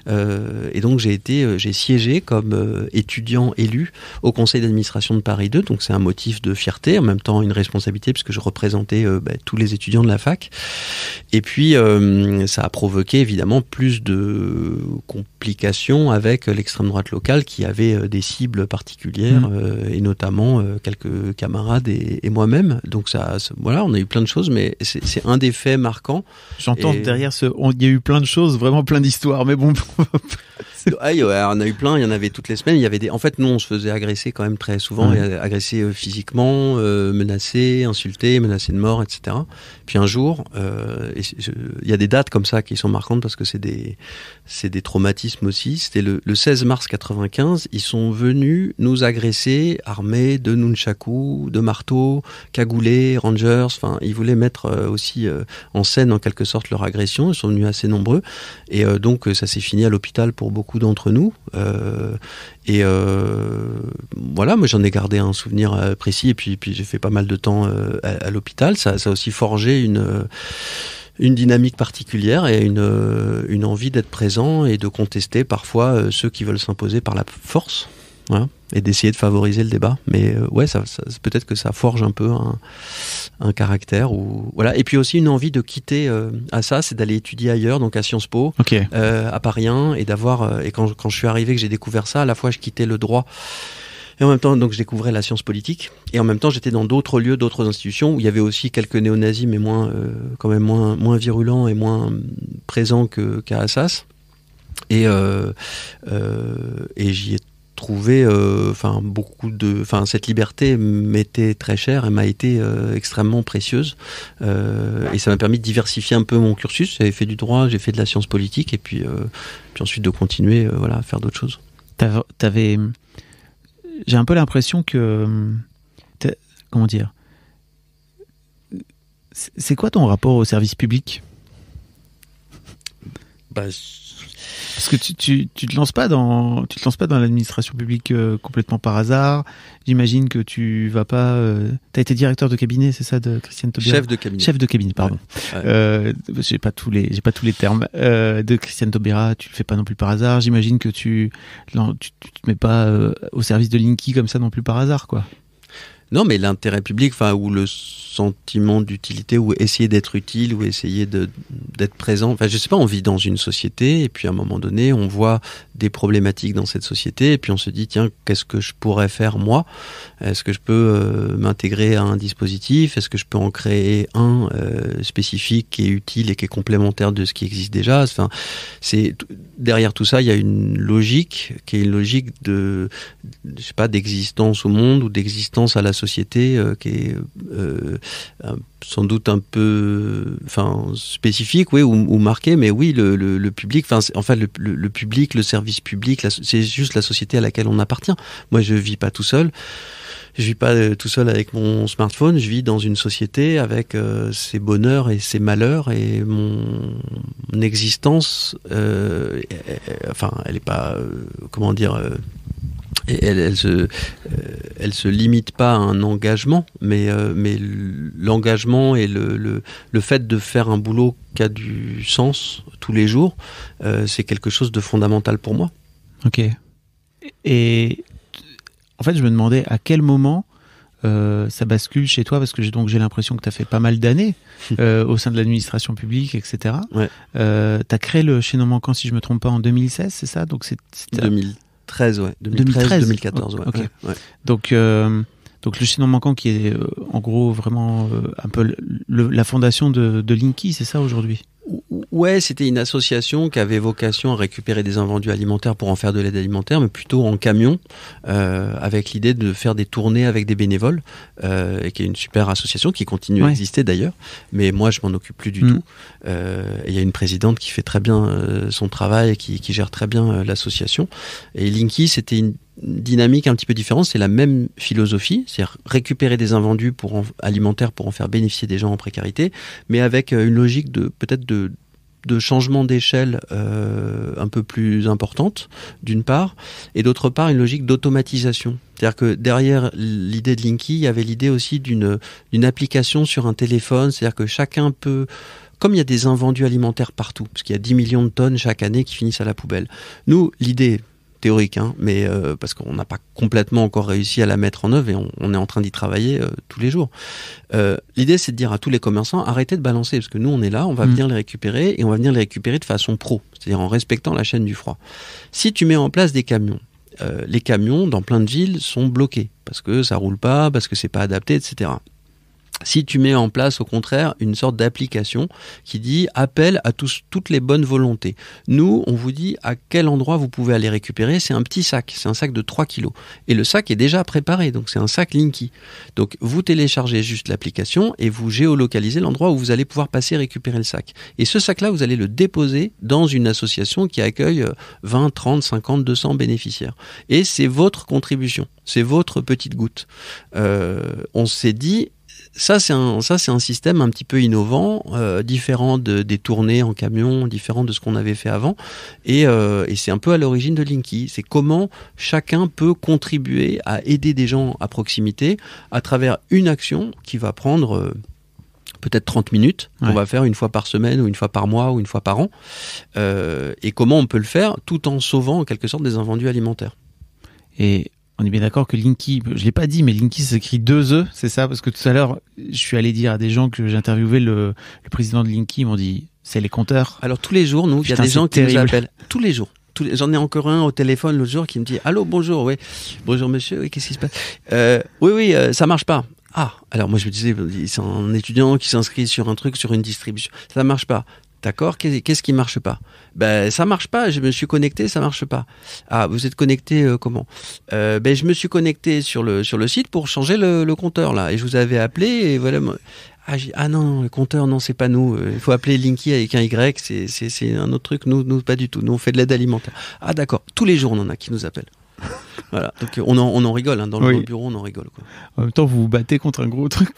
Euh, et donc j'ai été, euh, j'ai siégé comme étudiant élu au conseil d'administration de Paris 2. Donc c'est un motif de fierté, en même temps une responsabilité puisque je représentais bah, tous les étudiants de la fac. Et puis ça a provoqué évidemment plus de complications avec l'extrême droite locale qui avait des cibles particulières mmh. et notamment quelques camarades et, moi-même. Donc ça, voilà, on a eu plein de choses, mais c'est un des marquant. J'entends derrière ce, il y a eu plein de choses, vraiment plein d'histoires, mais bon. <laughs> On il en a eu plein, il y en avait toutes les semaines. Il y avait des... En fait, nous, on se faisait agresser quand même très souvent, agresser euh, physiquement, euh, menacer, insulter, menacer de mort, etc. Puis un jour, euh, il y a des dates comme ça qui sont marquantes parce que c'est des, des traumatismes aussi. C'était le, 16 mars 95, ils sont venus nous agresser armés de nunchaku, de marteaux, cagoulés, rangers. Enfin, ils voulaient mettre aussi en scène en quelque sorte leur agression. Ils sont venus assez nombreux et donc ça s'est fini à l'hôpital pour beaucoup d'entre nous. Euh, et euh, voilà, moi j'en ai gardé un souvenir euh, précis. Et puis, j'ai fait pas mal de temps à, l'hôpital. Ça, ça, a aussi forgé une dynamique particulière et une envie d'être présent et de contester parfois ceux qui veulent s'imposer par la force. Hein et d'essayer de favoriser le débat. Mais euh, ouais, ça, peut-être que ça forge un peu un, caractère. Ou, voilà. Et puis aussi une envie de quitter Assas euh, à ça, c'est d'aller étudier ailleurs, donc à Sciences Po, euh, à Paris et d'avoir. et quand, quand je suis arrivé, que j'ai découvert ça, à la fois je quittais le droit. Et en même temps, donc, je découvrais la science politique. Et en même temps, j'étais dans d'autres lieux, d'autres institutions où il y avait aussi quelques néo-nazis, mais moins, quand même moins, moins virulents et moins présents qu'à Assas. Et, euh, euh, et trouver euh, enfin beaucoup de, enfin cette liberté m'était très chère, elle m'a été euh, extrêmement précieuse euh, et ça m'a permis de diversifier un peu mon cursus. J'avais fait du droit, j'ai fait de la science politique et puis puis ensuite de continuer, voilà, à faire d'autres choses. T'avais, j'ai un peu l'impression que, comment dire, c'est quoi ton rapport au service public bah, parce que tu, tu, te lances pas dans tu te lances pas dans l'administration publique euh, complètement par hasard. J'imagine que tu vas pas. Euh, tu as été directeur de cabinet, c'est ça, de Christiane Taubira Chef de cabinet. Chef de cabinet, pardon. Euh, j'ai pas tous les j'ai pas tous les termes de Christiane Taubira. Tu le fais pas non plus par hasard. J'imagine que tu, tu tu, te mets pas au service de Linky comme ça non plus par hasard, quoi. Non, mais l'intérêt public, enfin, ou le sentiment d'utilité, ou essayer d'être utile, ou essayer d'être présent. Enfin, je sais pas, on vit dans une société, et puis à un moment donné, on voit des problématiques dans cette société, et puis on se dit, tiens, qu'est-ce que je pourrais faire moi Est-ce que je peux euh, m'intégrer à un dispositif Est-ce que je peux en créer un euh, spécifique qui est utile et qui est complémentaire de ce qui existe déjà Enfin, c'est derrière tout ça, il y a une logique qui est une logique de, je sais pas, d'existence au monde ou d'existence à la société euh, qui est euh, sans doute un peu enfin spécifique oui ou, ou marqué mais oui le, public enfin le, public le service public c'est juste la société à laquelle on appartient moi je vis pas tout seul je vis pas euh, tout seul avec mon smartphone je vis dans une société avec ses bonheurs et ses malheurs et mon, existence enfin elle est pas comment dire elle, elle, se, euh, elle se limite pas à un engagement, mais, euh, mais l'engagement et le, le, fait de faire un boulot qui a du sens tous les jours, euh, c'est quelque chose de fondamental pour moi. Ok. Et en fait, je me demandais à quel moment ça bascule chez toi parce que j'ai donc j'ai l'impression que tu as fait pas mal d'années <laughs> au sein de l'administration publique, etc. tu as créé le chez Manquant, si je me trompe pas, en 2016, c'est ça Donc c'est 2000 2013, ouais. 2013, 2013 2014, ouais. Okay. ouais. Donc, euh, donc le sinon manquant qui est euh, en gros vraiment euh, un peu la fondation de, Linky, c'est ça aujourd'hui Ouais, c'était une association qui avait vocation à récupérer des invendus alimentaires pour en faire de l'aide alimentaire, mais plutôt en camion, euh, avec l'idée de faire des tournées avec des bénévoles, et qui est une super association qui continue à exister d'ailleurs. Mais moi, je m'en occupe plus du mm. tout. Il y a une présidente qui fait très bien son travail et qui gère très bien l'association. Et Linky, c'était une dynamique un petit peu différente, c'est la même philosophie, c'est-à-dire récupérer des invendus pour alimentaires pour en faire bénéficier des gens en précarité, mais avec euh, une logique de peut-être de, de changement d'échelle euh, un peu plus importante, d'une part, et d'autre part, une logique d'automatisation. C'est-à-dire que derrière l'idée de Linky, il y avait l'idée aussi d'une application sur un téléphone, c'est-à-dire que chacun peut comme il y a des invendus alimentaires partout, parce qu'il y a 10 millions de tonnes chaque année qui finissent à la poubelle. Nous, l'idée, théorique, hein, mais euh, parce qu'on n'a pas complètement encore réussi à la mettre en œuvre et on, est en train d'y travailler euh, tous les jours. Euh, l'idée, c'est de dire à tous les commerçants, arrêtez de balancer, parce que nous, on est là, on va mm. venir les récupérer et on va venir les récupérer de façon pro, c'est-à-dire en respectant la chaîne du froid. Si tu mets en place des camions, les camions dans plein de villes sont bloqués parce que ça roule pas, parce que c'est pas adapté, etc si tu mets en place au contraire une sorte d'application qui dit appel à tous, toutes les bonnes volontés. Nous, on vous dit à quel endroit vous pouvez aller récupérer. C'est un petit sac, c'est un sac de 3 kilos. Et le sac est déjà préparé, donc c'est un sac Linky. Donc vous téléchargez juste l'application et vous géolocalisez l'endroit où vous allez pouvoir passer récupérer le sac. Et ce sac-là, vous allez le déposer dans une association qui accueille 20, 30, 50, 200 bénéficiaires. Et c'est votre contribution, c'est votre petite goutte. Euh, on s'est dit, ça, c'est un, ça, c'est un système un petit peu innovant, euh, différent des tournées en camion, différent de ce qu'on avait fait avant. Euh, et, c'est un peu à l'origine de Linky. C'est comment chacun peut contribuer à aider des gens à proximité à travers une action qui va prendre euh, peut-être 30 minutes qu'on va faire une fois par semaine ou une fois par mois ou une fois par an. et comment on peut le faire tout en sauvant en quelque sorte des invendus alimentaires. Et on est bien d'accord que Linky, je l'ai pas dit, mais Linky s'écrit deux E, c'est ça Parce que tout à l'heure, je suis allé dire à des gens que j'interviewais le, le président de Linky, ils m'ont dit, c'est les compteurs. Alors tous les jours, nous, il y a des gens qui nous appellent. Tous les jours. J'en ai encore un au téléphone l'autre jour qui me dit Allô, bonjour, oui, bonjour monsieur, oui, qu'est-ce qui se passe euh, Oui, oui, euh, ça marche pas. Ah, alors moi je me disais, c'est un étudiant qui s'inscrit sur un truc, sur une distribution, ça marche pas. D'accord Qu'est-ce qui marche pas Ben ça marche pas, je me suis connecté, ça marche pas. Ah, vous êtes connecté euh, comment euh, Ben je me suis connecté sur le sur le site pour changer le, compteur là et je vous avais appelé et voilà ah, ah, non, le compteur, non, c'est pas nous. Euh, il faut appeler Linky avec un Y, c'est un autre truc. Nous, nous, pas du tout. Nous, on fait de l'aide alimentaire. Ah d'accord, tous les jours, on en a qui nous appellent. <laughs> voilà. Donc on en, rigole, hein. dans, le, bureau, on en rigole. En même temps, vous vous battez contre un gros truc.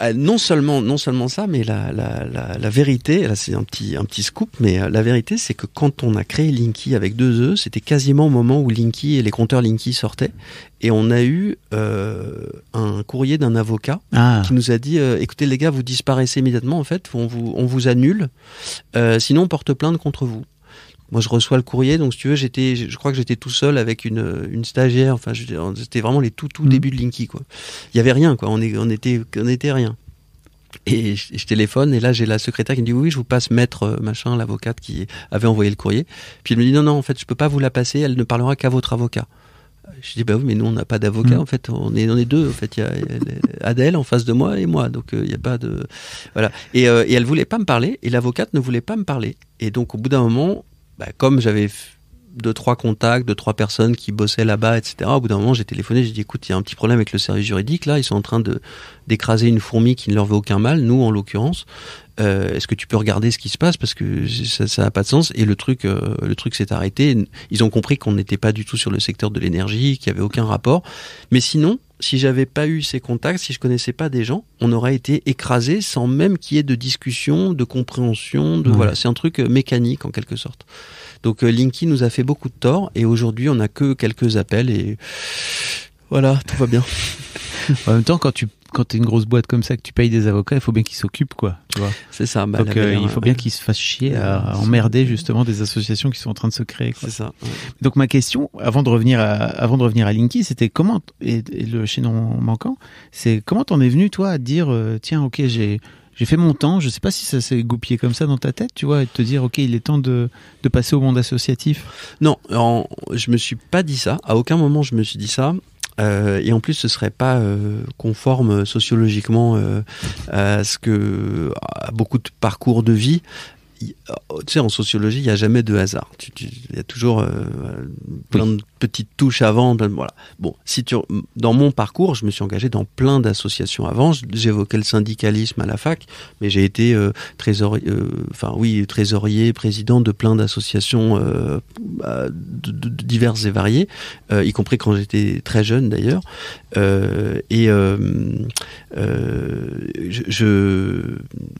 Ah, non, seulement, non seulement ça, mais la, la, la, vérité, là c'est un petit, un petit scoop, mais euh, la vérité c'est que quand on a créé Linky avec deux E, c'était quasiment au moment où Linky et les compteurs Linky sortaient. Et on a eu euh, un courrier d'un avocat ah. qui nous a dit euh, écoutez les gars, vous disparaissez immédiatement en fait, on vous, annule, sinon on porte plainte contre vous moi je reçois le courrier, donc si tu veux, j'étais, je crois que j'étais tout seul avec une, stagiaire. Enfin, c'était vraiment les tout tout mm. débuts de Linky, quoi. Il y avait rien, quoi. On, est, on était, on était rien. Et je, téléphone et là j'ai la secrétaire qui me dit oui, je vous passe maître euh, machin l'avocate qui avait envoyé le courrier. Puis elle me dit non non en fait je peux pas vous la passer, elle ne parlera qu'à votre avocat. Je dis bah oui mais nous on n'a pas d'avocat mm. en fait on est on est deux en fait il y a Adèle en face de moi et moi donc euh, il n'y a pas de voilà et, euh, et elle voulait pas me parler et l'avocate ne voulait pas me parler et donc au bout d'un moment bah, comme j'avais de trois contacts, de trois personnes qui bossaient là-bas, etc. Au bout d'un moment, j'ai téléphoné, j'ai dit écoute, il y a un petit problème avec le service juridique, là, ils sont en train de d'écraser une fourmi qui ne leur veut aucun mal, nous en l'occurrence. Euh, est-ce que tu peux regarder ce qui se passe parce que ça n'a pas de sens Et le truc, euh, le truc s'est arrêté. Ils ont compris qu'on n'était pas du tout sur le secteur de l'énergie, qu'il n'y avait aucun rapport. Mais sinon, si j'avais pas eu ces contacts, si je connaissais pas des gens, on aurait été écrasé sans même qu'il y ait de discussion, de compréhension. De voilà, c'est un truc euh, mécanique en quelque sorte. Donc euh, Linky nous a fait beaucoup de tort et aujourd'hui on n'a que quelques appels et voilà, tout va bien. <laughs> en même temps, quand tu quand t'es une grosse boîte comme ça que tu payes des avocats, il faut bien qu'ils s'occupent quoi, tu vois. C'est ça. Bah, Donc euh, il faut euh, bien qu'ils se fassent chier à, emmerder justement des associations qui sont en train de se créer. C'est ça. Donc ma question, avant de revenir à, avant de revenir à Linky, c'était comment et, le chaînon manquant, c'est comment t'en es venu toi à dire tiens ok j'ai j'ai fait mon temps. Je sais pas si ça s'est goupillé comme ça dans ta tête, tu vois, et te dire, ok, il est temps de, passer au monde associatif. Non, je me suis pas dit ça. À aucun moment, je me suis dit ça. Euh, et en plus, ce serait pas euh, conforme sociologiquement euh, à ce que à beaucoup de parcours de vie. tu sais, en sociologie, il n'y a jamais de hasard. Il y a toujours plein de petite touche avant. Voilà. Bon, si tu, dans mon parcours, je me suis engagé dans plein d'associations avant. J'évoquais le syndicalisme à la fac, mais j'ai été euh, trésorier, euh, enfin oui, trésorier, président de plein d'associations euh, bah, diverses et variées, y compris quand j'étais très jeune d'ailleurs. et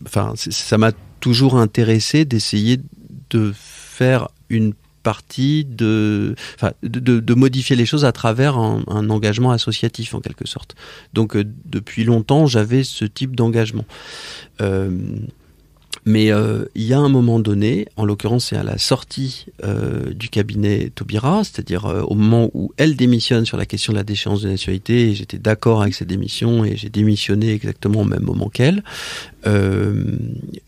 enfin, ça m'a toujours intéressé d'essayer de faire une partie de, de, modifier les choses à travers un, engagement associatif en quelque sorte. Donc euh, depuis longtemps, j'avais ce type d'engagement. Euh, mais euh, il y a un moment donné, en l'occurrence c'est à la sortie du cabinet Taubira, c'est-à-dire au moment où elle démissionne sur la question de la déchéance de nationalité, j'étais d'accord avec sa démission et j'ai démissionné exactement au même moment qu'elle, il euh,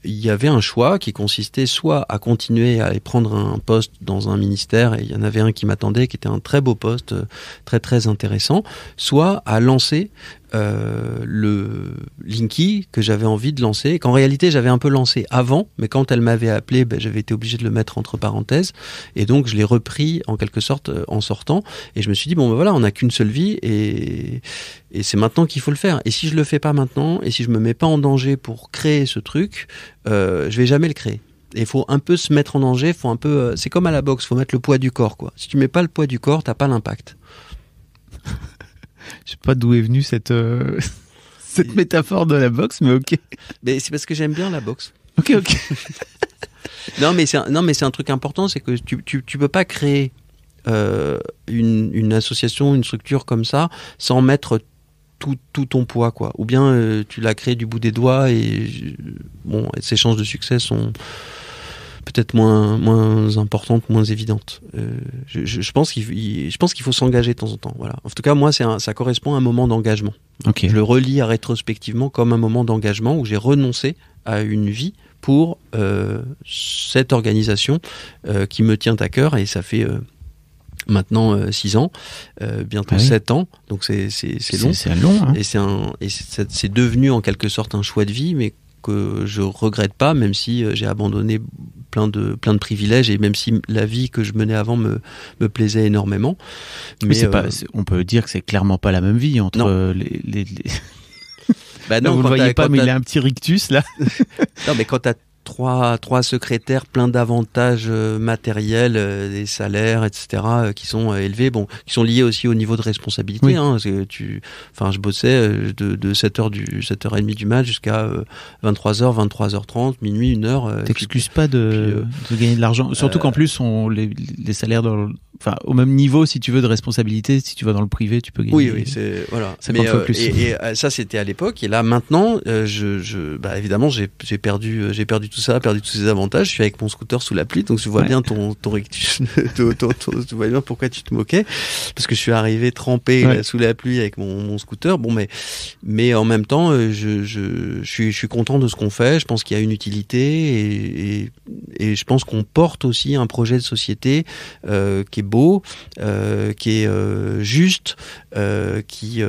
y avait un choix qui consistait soit à continuer à aller prendre un poste dans un ministère, et il y en avait un qui m'attendait, qui était un très beau poste, euh, très très intéressant, soit à lancer euh, le Linky que j'avais envie de lancer, qu'en réalité j'avais un peu lancé avant, mais quand elle m'avait appelé, ben, j'avais été obligé de le mettre entre parenthèses, et donc je l'ai repris en quelque sorte en sortant, et je me suis dit, bon ben voilà, on n'a qu'une seule vie, et et c'est maintenant qu'il faut le faire. Et si je le fais pas maintenant, et si je me mets pas en danger pour créer ce truc, euh, je vais jamais le créer. Et il faut un peu se mettre en danger, faut un peu. Euh, c'est comme à la boxe, faut mettre le poids du corps, quoi. Si tu mets pas le poids du corps, t'as pas l'impact. <laughs> je sais pas d'où est venue cette euh, <laughs> cette métaphore de la boxe, mais ok. Mais c'est parce que j'aime bien la boxe. Ok, ok. <laughs> non, mais c'est un, non, mais c'est un truc important, c'est que tu, tu, tu peux pas créer euh, une, une, association, une structure comme ça, sans mettre tout, ton poids, quoi. Ou bien euh, tu l'as créé du bout des doigts et euh, bon, ses chances de succès sont peut-être moins, moins importantes, moins évidentes. Euh, je, pense qu'il, je faut s'engager de temps en temps. Voilà. En tout cas, moi, ça correspond à un moment d'engagement. Je le relis à rétrospectivement comme un moment d'engagement où j'ai renoncé à une vie pour cette organisation qui me tient à cœur et ça fait maintenant 6 euh, ans, euh, bientôt 7 ah ans, donc c'est long. C'est long. Hein. Et c'est devenu en quelque sorte un choix de vie, mais que je regrette pas, même si euh, j'ai abandonné plein de, plein de privilèges et même si la vie que je menais avant me, me plaisait énormément. Mais, pas, on peut dire que c'est clairement pas la même vie entre non. les... Bah <laughs> non, vous ne voyez pas, mais il a un petit rictus là. <laughs> non, mais quand tu as trois, trois secrétaires plein d'avantages euh, matériels, euh, des salaires, etc., euh, qui sont élevés, bon, qui sont liés aussi au niveau de responsabilité. Hein, que tu, enfin, je bossais de, de 7h du 30 du mat jusqu'à 23h, 23h30, minuit, 1h. T'excuses pas de, gagner de l'argent, surtout qu'en plus on les, les salaires dans enfin au même niveau si tu veux de responsabilité, si tu vas dans le privé, tu peux gagner. Oui, oui, c'est voilà. c'est plus. Et, ça c'était à l'époque et là maintenant, je, je bah, évidemment j'ai perdu j'ai perdu tout ça, perdu tous ses avantages. Je suis avec mon scooter sous la pluie, donc je vois bien ton, ton, tu <laughs> vois bien pourquoi tu te moquais, parce que je suis arrivé trempé euh, sous la pluie avec mon, scooter. Bon, mais mais en même temps, euh, je, suis, je suis content de ce qu'on fait. Je pense qu'il y a une utilité et, je pense qu'on porte aussi un projet de société euh, qui est beau, qui est juste, qui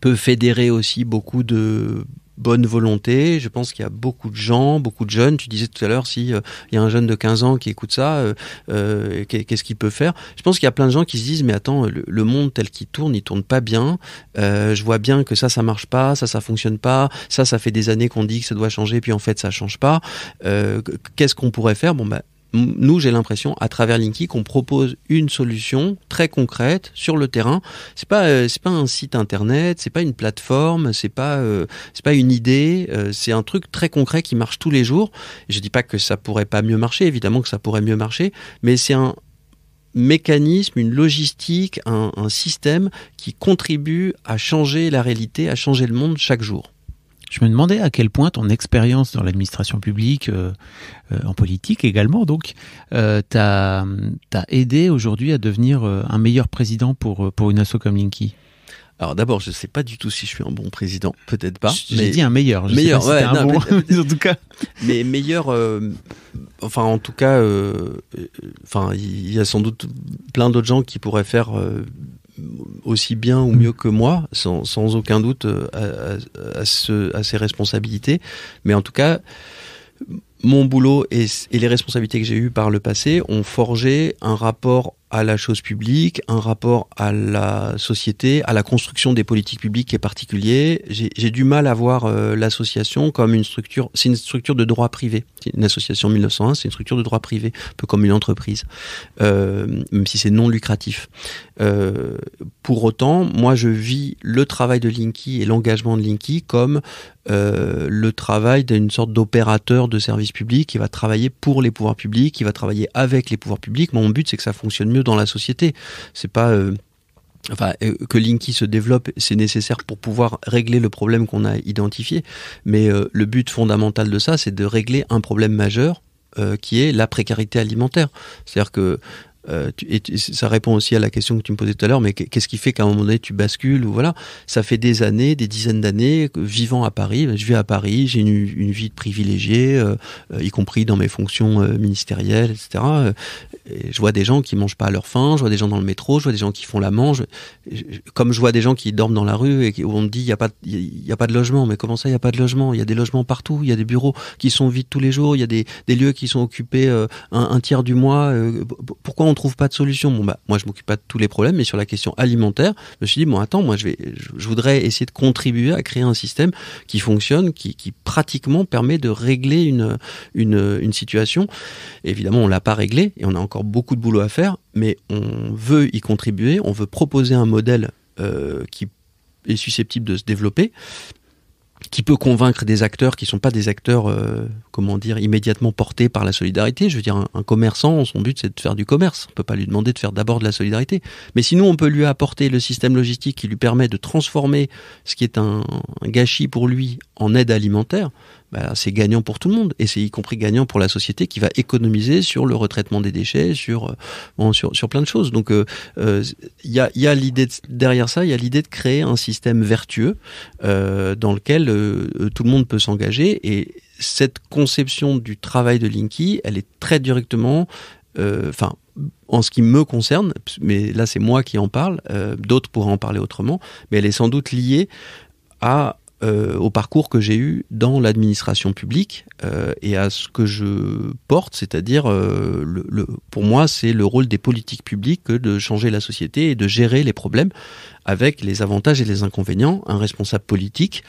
peut fédérer aussi beaucoup de bonne volonté. Je pense qu'il y a beaucoup de gens, beaucoup de jeunes. Tu disais tout à l'heure, si euh, il y a un jeune de 15 ans qui écoute ça, euh, euh, qu'est-ce qu'il peut faire Je pense qu'il y a plein de gens qui se disent, mais attends, le, monde tel qu'il tourne, il tourne pas bien. je vois bien que ça, ça marche pas, ça, ça fonctionne pas, ça, ça fait des années qu'on dit que ça doit changer, puis en fait, ça change pas. qu'est-ce qu'on pourrait faire Bon, bah, nous, j'ai l'impression, à travers Linky, qu'on propose une solution très concrète sur le terrain. C'est pas, euh, pas un site internet, c'est pas une plateforme, c'est pas, euh, pas une idée. Euh, c'est un truc très concret qui marche tous les jours. Je dis pas que ça pourrait pas mieux marcher, évidemment que ça pourrait mieux marcher, mais c'est un mécanisme, une logistique, un système qui contribue à changer la réalité, à changer le monde chaque jour. Je me demandais à quel point ton expérience dans l'administration publique, euh, euh, en politique également, donc, euh, t'a aidé aujourd'hui à devenir un meilleur président pour, pour une asso comme Linky. Alors d'abord, je ne sais pas du tout si je suis un bon président, peut-être pas. J'ai dit un meilleur. Je meilleur, sais un bon, <laughs> en tout cas. Mais meilleur, enfin en tout cas, enfin il y a sans doute plein d'autres gens qui pourraient faire aussi bien ou mieux mm. que moi, sans, aucun doute, euh, à, ses responsabilités. Mais en tout cas, mon boulot et, les responsabilités que j'ai eues par le passé ont forgé un rapport à la chose publique, un rapport à la société, à la construction des politiques publiques et particuliers. J'ai du mal à voir euh, l'association comme une structure, c'est une structure de droit privé. Une association 1901, c'est une structure de droit privé, un peu comme une entreprise, euh, même si c'est non lucratif. Euh, pour autant, moi je vis le travail de Linky et l'engagement de Linky comme le travail d'une sorte d'opérateur de service public, il va travailler pour les pouvoirs publics, il va travailler avec les pouvoirs publics. mon but, c'est que ça fonctionne mieux dans la société. C'est pas euh, Enfin, euh, que Linky se développe, c'est nécessaire pour pouvoir régler le problème qu'on a identifié. Mais euh, le but fondamental de ça, c'est de régler un problème majeur qui est la précarité alimentaire. C'est-à-dire que euh, et ça répond aussi à la question que tu me posais tout à l'heure, mais qu'est-ce qui fait qu'à un moment donné tu bascules ou voilà Ça fait des années, des dizaines d'années vivant à Paris. Ben, je vis à Paris, j'ai une, une, vie privilégiée euh, euh, y compris dans mes fonctions ministérielles, etc. je vois des gens qui mangent pas à leur faim, je vois des gens dans le métro, je vois des gens qui font la mange comme je vois des gens qui dorment dans la rue et où on me dit il y a pas il y, a pas de logement, mais comment ça il y a pas de logement Il y a des logements partout, il y a des bureaux qui sont vides tous les jours, il y a des, des lieux qui sont occupés un, un, tiers du mois. pourquoi on trouve pas de solution, bon bah moi je m'occupe pas de tous les problèmes, mais sur la question alimentaire, je me suis dit bon attends, moi je vais, je voudrais essayer de contribuer à créer un système qui fonctionne, qui, pratiquement permet de régler une une, situation. Évidemment, on l'a pas réglé et on a encore beaucoup de boulot à faire, mais on veut y contribuer, on veut proposer un modèle euh, qui est susceptible de se développer qui peut convaincre des acteurs qui ne sont pas des acteurs, euh, comment dire, immédiatement portés par la solidarité. Je veux dire, un, commerçant, son but c'est de faire du commerce. On ne peut pas lui demander de faire d'abord de la solidarité. Mais sinon, on peut lui apporter le système logistique qui lui permet de transformer ce qui est un gâchis pour lui en aide alimentaire. Bah, c'est gagnant pour tout le monde et c'est y compris gagnant pour la société qui va économiser sur le retraitement des déchets, sur euh, sur, plein de choses. Donc il euh, euh, y a, l'idée derrière ça, il y a l'idée de créer un système vertueux dans lequel tout le monde peut s'engager et cette conception du travail de Linky, elle est très directement, enfin en ce qui me concerne, mais là c'est moi qui en parle, d'autres pourraient en parler autrement, mais elle est sans doute liée à euh, au parcours que j'ai eu dans l'administration publique euh, et à ce que je porte, c'est-à-dire, euh, le, pour moi, c'est le rôle des politiques publiques que de changer la société et de gérer les problèmes avec les avantages et les inconvénients. Un responsable politique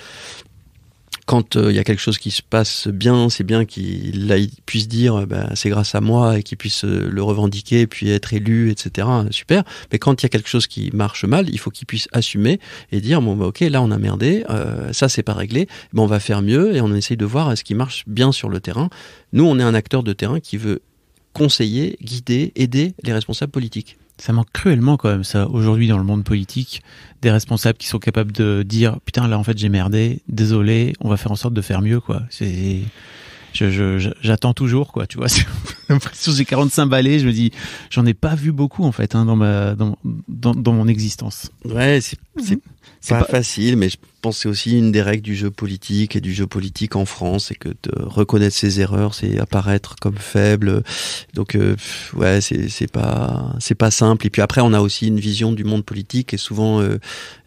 quand euh, il y a quelque chose qui se passe bien, c'est bien qu'il puisse dire euh, bah, c'est grâce à moi et qu'il puisse euh, le revendiquer, puis être élu, etc. Super. Mais quand il y a quelque chose qui marche mal, il faut qu'il puisse assumer et dire bon bah, ok là on a merdé, ça c'est pas réglé, mais on va faire mieux et on essaye de voir ce qui marche bien sur le terrain. Nous on est un acteur de terrain qui veut conseiller, guider, aider les responsables politiques. Ça manque cruellement quand même ça, aujourd'hui dans le monde politique, des responsables qui sont capables de dire putain là en fait j'ai merdé, désolé, on va faire en sorte de faire mieux quoi. C'est j'attends toujours quoi tu vois l'impression j'ai 45 balais je me dis j'en ai pas vu beaucoup en fait hein, dans ma dans, dans, mon existence ouais mhm. c'est pas, pas, facile mais je pense c'est aussi une des règles du jeu politique et du jeu politique en France c'est que de reconnaître ses erreurs c'est apparaître comme faible donc euh, ouais c'est pas c'est pas simple et puis après on a aussi une vision du monde politique qui est souvent euh,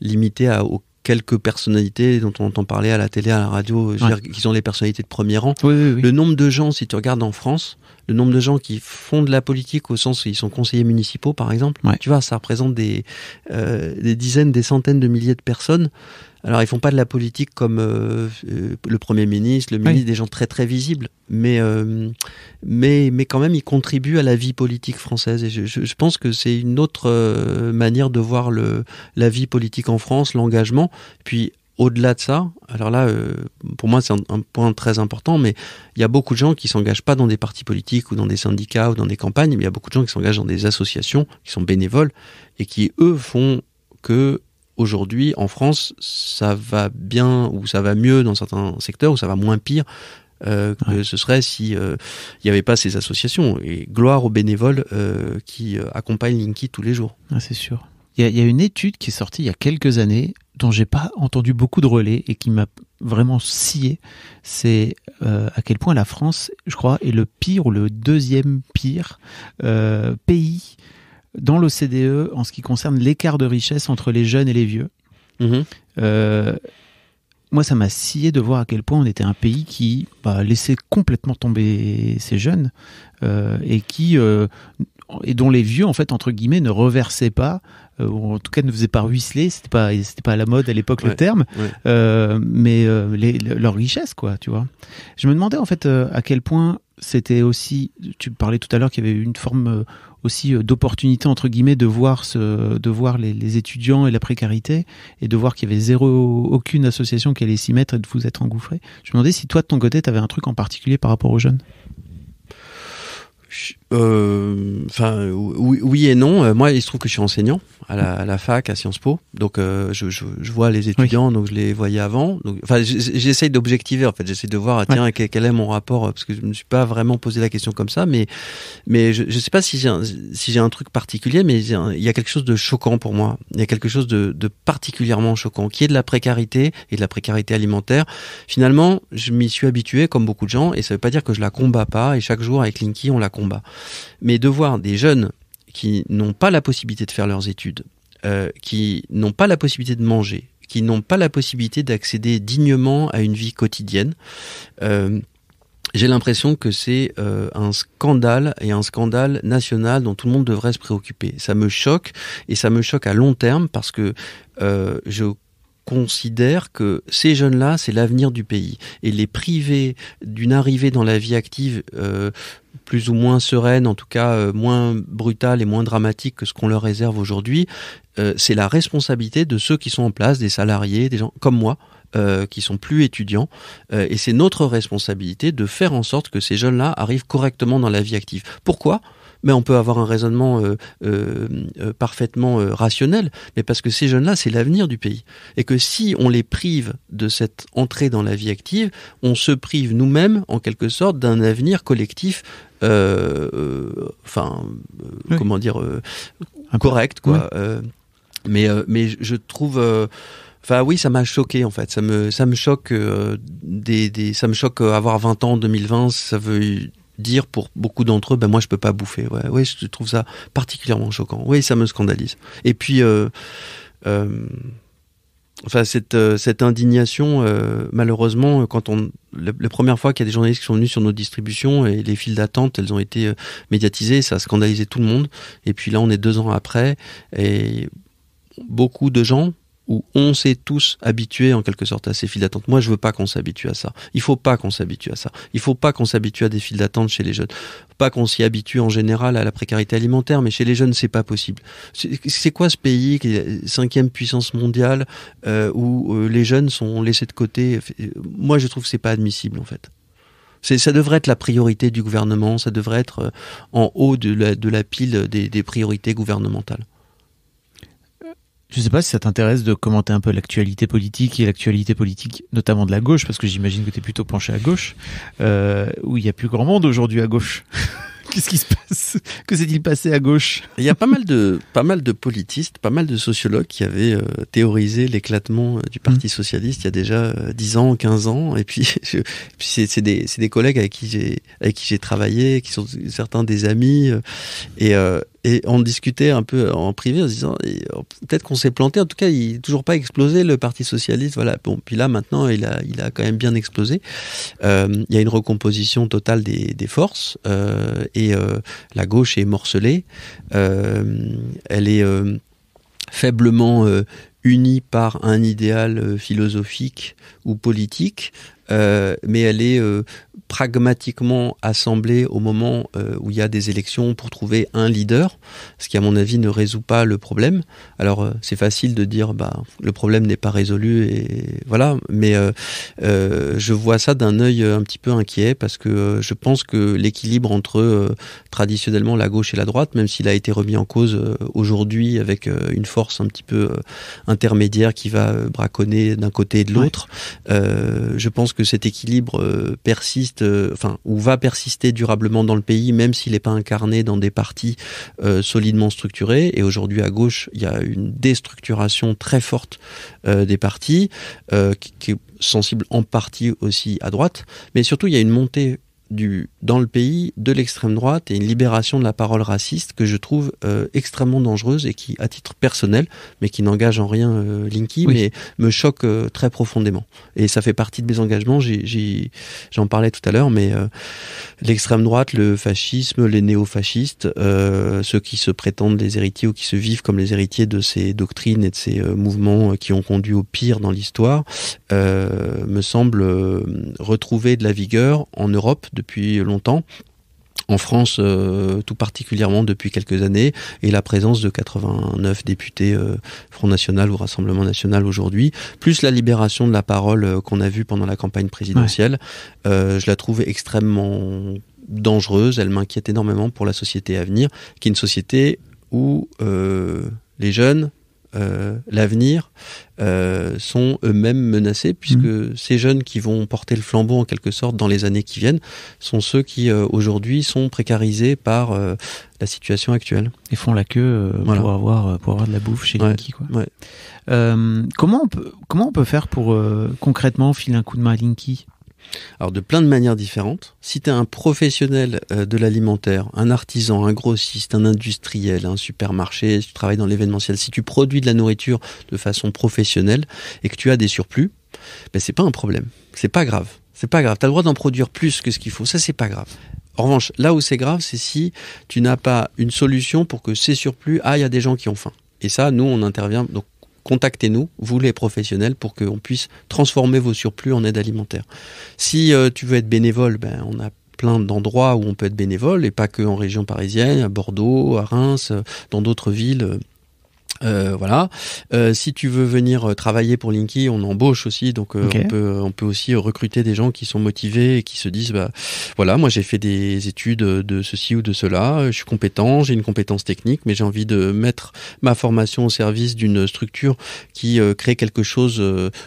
limitée à, au quelques personnalités dont on entend parler à la télé, à la radio, qui sont les personnalités de premier rang. Le nombre de gens, si tu regardes en France, le nombre de gens qui font de la politique au sens où ils sont conseillers municipaux, par exemple, tu vois, ça représente des, euh, des dizaines, des centaines de milliers de personnes. Alors, ils font pas de la politique comme euh, euh, le Premier ministre, le ministre, des gens très très visibles, mais, euh, mais, mais quand même, ils contribuent à la vie politique française. Et je, pense que c'est une autre manière de voir le, la vie politique en France, l'engagement. Puis, au-delà de ça, alors là, pour moi, c'est un, point très important, mais il y a beaucoup de gens qui s'engagent pas dans des partis politiques ou dans des syndicats ou dans des campagnes, mais il y a beaucoup de gens qui s'engagent dans des associations, qui sont bénévoles et qui, eux, font que aujourd'hui en France, ça va bien ou ça va mieux dans certains secteurs ou ça va moins pire. Euh, que ce serait si euh, il n'y avait pas ces associations et gloire aux bénévoles euh, qui accompagnent Linky tous les jours. Ah, c'est sûr. Il y, y, a une étude qui est sortie il y a quelques années dont j'ai pas entendu beaucoup de relais et qui m'a vraiment scié. C'est à quel point la France, je crois, est le pire ou le deuxième pire pays dans l'OCDE en ce qui concerne l'écart de richesse entre les jeunes et les vieux. Mhm. Euh, moi, ça m'a scié de voir à quel point on était un pays qui bah, laissait complètement tomber ses jeunes euh, et qui euh, et dont les vieux, en fait, entre guillemets, ne reversaient pas, ou en tout cas ne faisaient pas ruisseler, c'était pas, c'était pas à la mode à l'époque le terme, mais leur richesse, quoi, tu vois. Je me demandais, en fait, à quel point c'était aussi, tu parlais tout à l'heure qu'il y avait une forme aussi euh, d'opportunité entre guillemets de voir ce, de voir les, étudiants et la précarité et de voir qu'il y avait zéro aucune association qui allait s'y mettre et de vous être engouffré. Je me demandais si toi de ton côté tu avais un truc en particulier par rapport aux jeunes. Euh, enfin, oui, et non. Euh, moi, il se trouve que je suis enseignant à la, fac, à Sciences Po. Donc, euh, je, vois les étudiants, donc je les voyais avant. Enfin, j'essaye d'objectiver, en fait. J'essaye de voir, ah, tiens, quel, est mon rapport Parce que je ne me suis pas vraiment posé la question comme ça. Mais, mais je ne sais pas si j'ai un, truc particulier, mais il y a quelque chose de choquant pour moi. Il y a quelque chose de, particulièrement choquant, qui est de la précarité et de la précarité alimentaire. Finalement, je m'y suis habitué, comme beaucoup de gens, et ça ne veut pas dire que je la combats pas. Et chaque jour, avec Linky, on la combat. Mais de voir des jeunes qui n'ont pas la possibilité de faire leurs études, euh, qui n'ont pas la possibilité de manger, qui n'ont pas la possibilité d'accéder dignement à une vie quotidienne, euh, j'ai l'impression que c'est euh, un scandale et un scandale national dont tout le monde devrait se préoccuper. Ça me choque et ça me choque à long terme parce que je considère que ces jeunes-là, c'est l'avenir du pays. Et les priver d'une arrivée dans la vie active plus ou moins sereine, en tout cas euh, moins brutale et moins dramatique que ce qu'on leur réserve aujourd'hui. Euh, c'est la responsabilité de ceux qui sont en place, des salariés, des gens comme moi, euh, qui sont plus étudiants. et c'est notre responsabilité de faire en sorte que ces jeunes-là arrivent correctement dans la vie active. Pourquoi mais on peut avoir un raisonnement euh, euh, euh, parfaitement rationnel, mais parce que ces jeunes-là, c'est l'avenir du pays. Et que si on les prive de cette entrée dans la vie active, on se prive nous-mêmes, en quelque sorte, d'un avenir collectif, enfin, comment dire, correct, quoi. mais, mais je trouve... Enfin oui, ça m'a choqué en fait. Ça me ça me choque ça me choque avoir 20 ans en 2020. Ça veut dire pour beaucoup d'entre eux, ben moi je peux pas bouffer. Ouais, ouais, je trouve ça particulièrement choquant. Oui, ça me scandalise. Et puis, euh, euh, enfin cette, euh, cette indignation, malheureusement, quand on la, la première fois qu'il y a des journalistes qui sont venus sur nos distributions et les files d'attente, elles ont été médiatisées, ça a scandalisé tout le monde. Et puis là, on est deux ans après et beaucoup de gens où on s'est tous habitués en quelque sorte à ces files d'attente. Moi, je veux pas qu'on s'habitue à ça. Il faut pas qu'on s'habitue à ça. Il faut pas qu'on s'habitue à des files d'attente chez les jeunes. Pas qu'on s'y habitue en général à la précarité alimentaire, mais chez les jeunes, c'est pas possible. C'est quoi ce pays, cinquième puissance mondiale, euh, où euh, les jeunes sont laissés de côté Moi, je trouve que c'est pas admissible en fait. Ça devrait être la priorité du gouvernement, ça devrait être euh, en haut de la, pile des priorités gouvernementales. Je sais pas si ça t'intéresse de commenter un peu l'actualité politique et l'actualité politique notamment de la gauche, parce que j'imagine que tu es plutôt penché à gauche, euh, où il n'y a plus grand monde aujourd'hui à gauche. <laughs> Qu'est-ce qui se passe Que s'est-il passé à gauche Il y a pas mal de pas mal de politistes, pas mal de sociologues qui avaient euh, théorisé l'éclatement euh, du Parti mm. socialiste il y a déjà 10 ans, 15 ans et puis, <laughs> c'est des, collègues avec qui j'ai avec qui j'ai travaillé, qui sont certains des amis et, et on discutait un peu en privé en se disant euh, peut-être qu'on s'est planté. En tout cas, il n'est toujours pas explosé le Parti socialiste. Voilà. Bon, puis là maintenant, il a, il a quand même bien explosé. Euh, il y a une recomposition totale des, forces euh, et la gauche est morcelée. elle est faiblement unie par un idéal philosophique ou politique, euh, mais elle est euh, pragmatiquement assemblée au moment euh, où il y a des élections pour trouver un leader, ce qui à mon avis ne résout pas le problème. Alors c'est facile de dire bah le problème n'est pas résolu et voilà, mais je vois ça d'un œil un petit peu inquiet parce que je pense que l'équilibre entre traditionnellement la gauche et la droite, même s'il a été remis en cause aujourd'hui avec une force un petit peu intermédiaire qui va braconner d'un côté et de l'autre, je pense que cet équilibre euh, persiste, euh, enfin, ou va persister durablement dans le pays, même s'il n'est pas incarné dans des partis euh, solidement structurés. Et aujourd'hui, à gauche, il y a une déstructuration très forte des partis, qui, qui est sensible en partie aussi à droite. Mais surtout, il y a une montée dans le pays de l'extrême droite et une libération de la parole raciste que je trouve euh, extrêmement dangereuse et qui, à titre personnel, mais qui n'engage en rien euh, Linky, mais me choque euh, très profondément. Et ça fait partie de mes engagements, j'en parlais tout à l'heure, mais l'extrême droite, le fascisme, les néo-fascistes, ceux qui se prétendent les héritiers ou qui se vivent comme les héritiers de ces doctrines et de ces mouvements qui ont conduit au pire dans l'histoire, me semblent retrouver de la vigueur en Europe depuis longtemps. En France, euh, tout particulièrement depuis quelques années, et la présence de 89 députés euh, Front National ou Rassemblement National aujourd'hui, plus la libération de la parole euh, qu'on a vue pendant la campagne présidentielle, je la trouve extrêmement dangereuse. Elle m'inquiète énormément pour la société à venir, qui est une société où les jeunes, euh, l'avenir euh, sont eux-mêmes menacés puisque mm. ces jeunes qui vont porter le flambeau en quelque sorte dans les années qui viennent sont ceux qui euh, aujourd'hui sont précarisés par la situation actuelle. Et font la queue pour, avoir, pour de la bouffe chez Linky. comment, peut, comment on peut faire pour concrètement filer un coup de main à Linky alors de plein de manières différentes. Si tu es un professionnel euh, de l'alimentaire, un artisan, un grossiste, un industriel, un supermarché, si tu travailles dans l'événementiel, si tu produis de la nourriture de façon professionnelle et que tu as des surplus, ben c'est pas un problème, c'est pas grave. C'est pas grave, tu as le droit d'en produire plus que ce qu'il faut, ça c'est pas grave. En revanche, là où c'est grave, c'est si tu n'as pas une solution pour que ces surplus aillent à des gens qui ont faim. Et ça, nous, on intervient. Donc, contactez-nous, vous les professionnels, pour qu'on puisse transformer vos surplus en aide alimentaire. Si euh, tu veux être bénévole, ben, on a plein d'endroits où on peut être bénévole, et pas que en région parisienne, à Bordeaux, à Reims, euh, dans d'autres villes euh, euh, voilà. Euh, si tu veux venir euh, travailler pour Linky, on embauche aussi, donc on, peut, on peut aussi recruter des gens qui sont motivés et qui se disent bah voilà, moi j'ai fait des études de ceci ou de cela, je suis compétent, j'ai une compétence technique, mais j'ai envie de mettre ma formation au service d'une structure qui crée quelque chose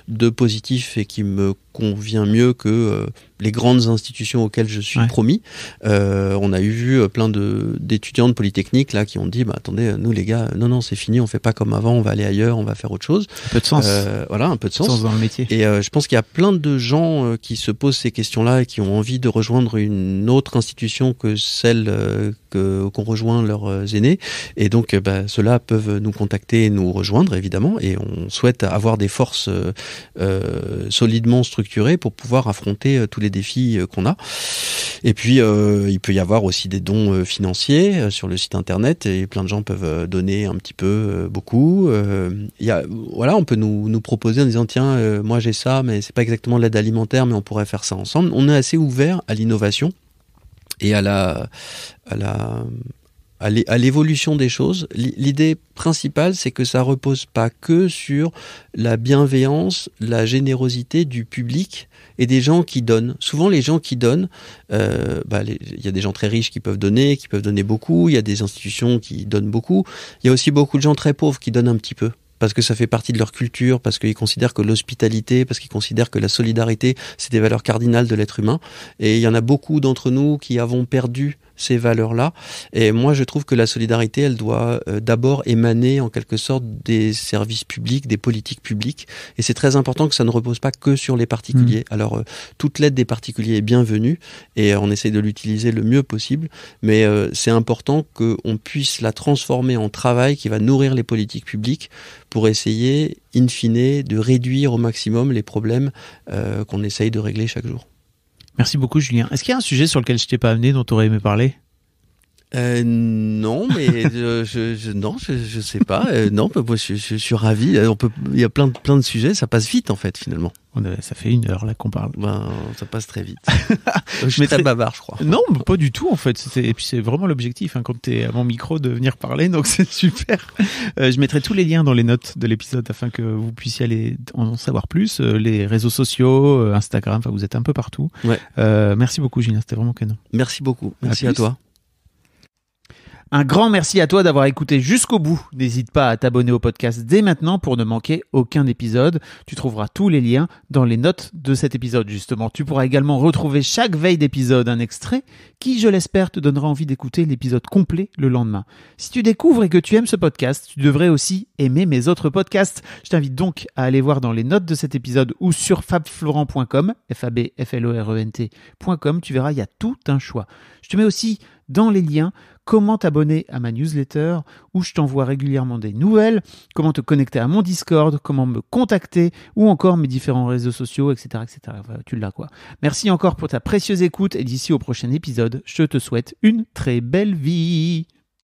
de positif et qui me convient mieux que les grandes institutions auxquelles je suis promis. Euh, on a eu vu euh, plein d'étudiants de, Polytechnique là qui ont dit bah, attendez, euh, nous les gars, non, non, c'est fini, on fait pas comme avant, on va aller ailleurs, on va faire autre chose. Un peu de sens. voilà, un peu de sens. dans métier. Et je pense qu'il y a plein de gens qui se posent ces questions-là et qui ont envie de rejoindre une autre institution que celle qu'on rejoint leurs euh, aînés. Et donc, euh, bah, ceux-là peuvent nous contacter et nous rejoindre, évidemment. Et on souhaite avoir des forces euh, solidement structurées pour pouvoir affronter tous les défis qu'on a. Et puis, il peut y avoir aussi des dons financiers sur le site internet. Et plein de gens peuvent donner un petit peu, beaucoup. voilà, on peut nous, proposer en disant tiens, moi j'ai ça, mais c'est pas exactement l'aide alimentaire, mais on pourrait faire ça ensemble. On est assez ouvert à l'innovation et à la, à la, à l'évolution des choses. L'idée principale, c'est que ça repose pas que sur la bienveillance, la générosité du public et des gens qui donnent. Souvent, les gens qui donnent, euh, bah, il y a des gens très riches qui peuvent donner, qui peuvent donner beaucoup. Il y a des institutions qui donnent beaucoup. Il y a aussi beaucoup de gens très pauvres qui donnent un petit peu parce que ça fait partie de leur culture, parce qu'ils considèrent que l'hospitalité, parce qu'ils considèrent que la solidarité, c'est des valeurs cardinales de l'être humain. Et il y en a beaucoup d'entre nous qui avons perdu ces valeurs-là. Et moi, je trouve que la solidarité, elle doit euh, d'abord émaner en quelque sorte des services publics, des politiques publiques. Et c'est très important que ça ne repose pas que sur les particuliers. Mm. Alors, euh, toute l'aide des particuliers est bienvenue et on essaie de l'utiliser le mieux possible. Mais euh, c'est important qu'on puisse la transformer en travail qui va nourrir les politiques publiques pour essayer, in fine, de réduire au maximum les problèmes qu'on essaye de régler chaque jour. Merci beaucoup, Julien. Est-ce qu'il y a un sujet sur lequel je t'ai pas amené dont tu aurais aimé parler euh, non, mais <laughs> euh, je, je, non, je, sais pas. Euh, non, je, suis ravi. Euh, peut, il y a plein de plein de sujets. Ça passe vite en fait finalement. On ça fait une heure là qu'on parle. Ben, ça passe très vite. <laughs> je suis très bavard, je crois. Non, pas du tout en fait. Et puis c'est vraiment l'objectif hein, quand tu es à mon micro de venir parler, donc <laughs> c'est super. Euh, je mettrai tous les liens dans les notes de l'épisode afin que vous puissiez aller en savoir plus. Euh, les réseaux sociaux, euh, Instagram, Instagram, vous êtes un peu partout. Ouais. merci beaucoup, Gina, c'était vraiment canon. Merci beaucoup. Merci à toi. Un grand merci à toi d'avoir écouté jusqu'au bout. N'hésite pas à t'abonner au podcast dès maintenant pour ne manquer aucun épisode. Tu trouveras tous les liens dans les notes de cet épisode justement. Tu pourras également retrouver chaque veille d'épisode un extrait qui, je l'espère, te donnera envie d'écouter l'épisode complet le lendemain. Si tu découvres et que tu aimes ce podcast, tu devrais aussi aimer mes autres podcasts. Je t'invite donc à aller voir dans les notes de cet épisode ou sur fabflorent.com, f a b f l o r e n t.com, tu verras, il y a tout un choix. Je te mets aussi dans les liens comment t'abonner à ma newsletter où je t'envoie régulièrement des nouvelles, comment te connecter à mon Discord, comment me contacter ou encore mes différents réseaux sociaux, etc. etc. tu l'as quoi. Merci encore pour ta précieuse écoute et d'ici au prochain épisode, je te souhaite une très belle vie.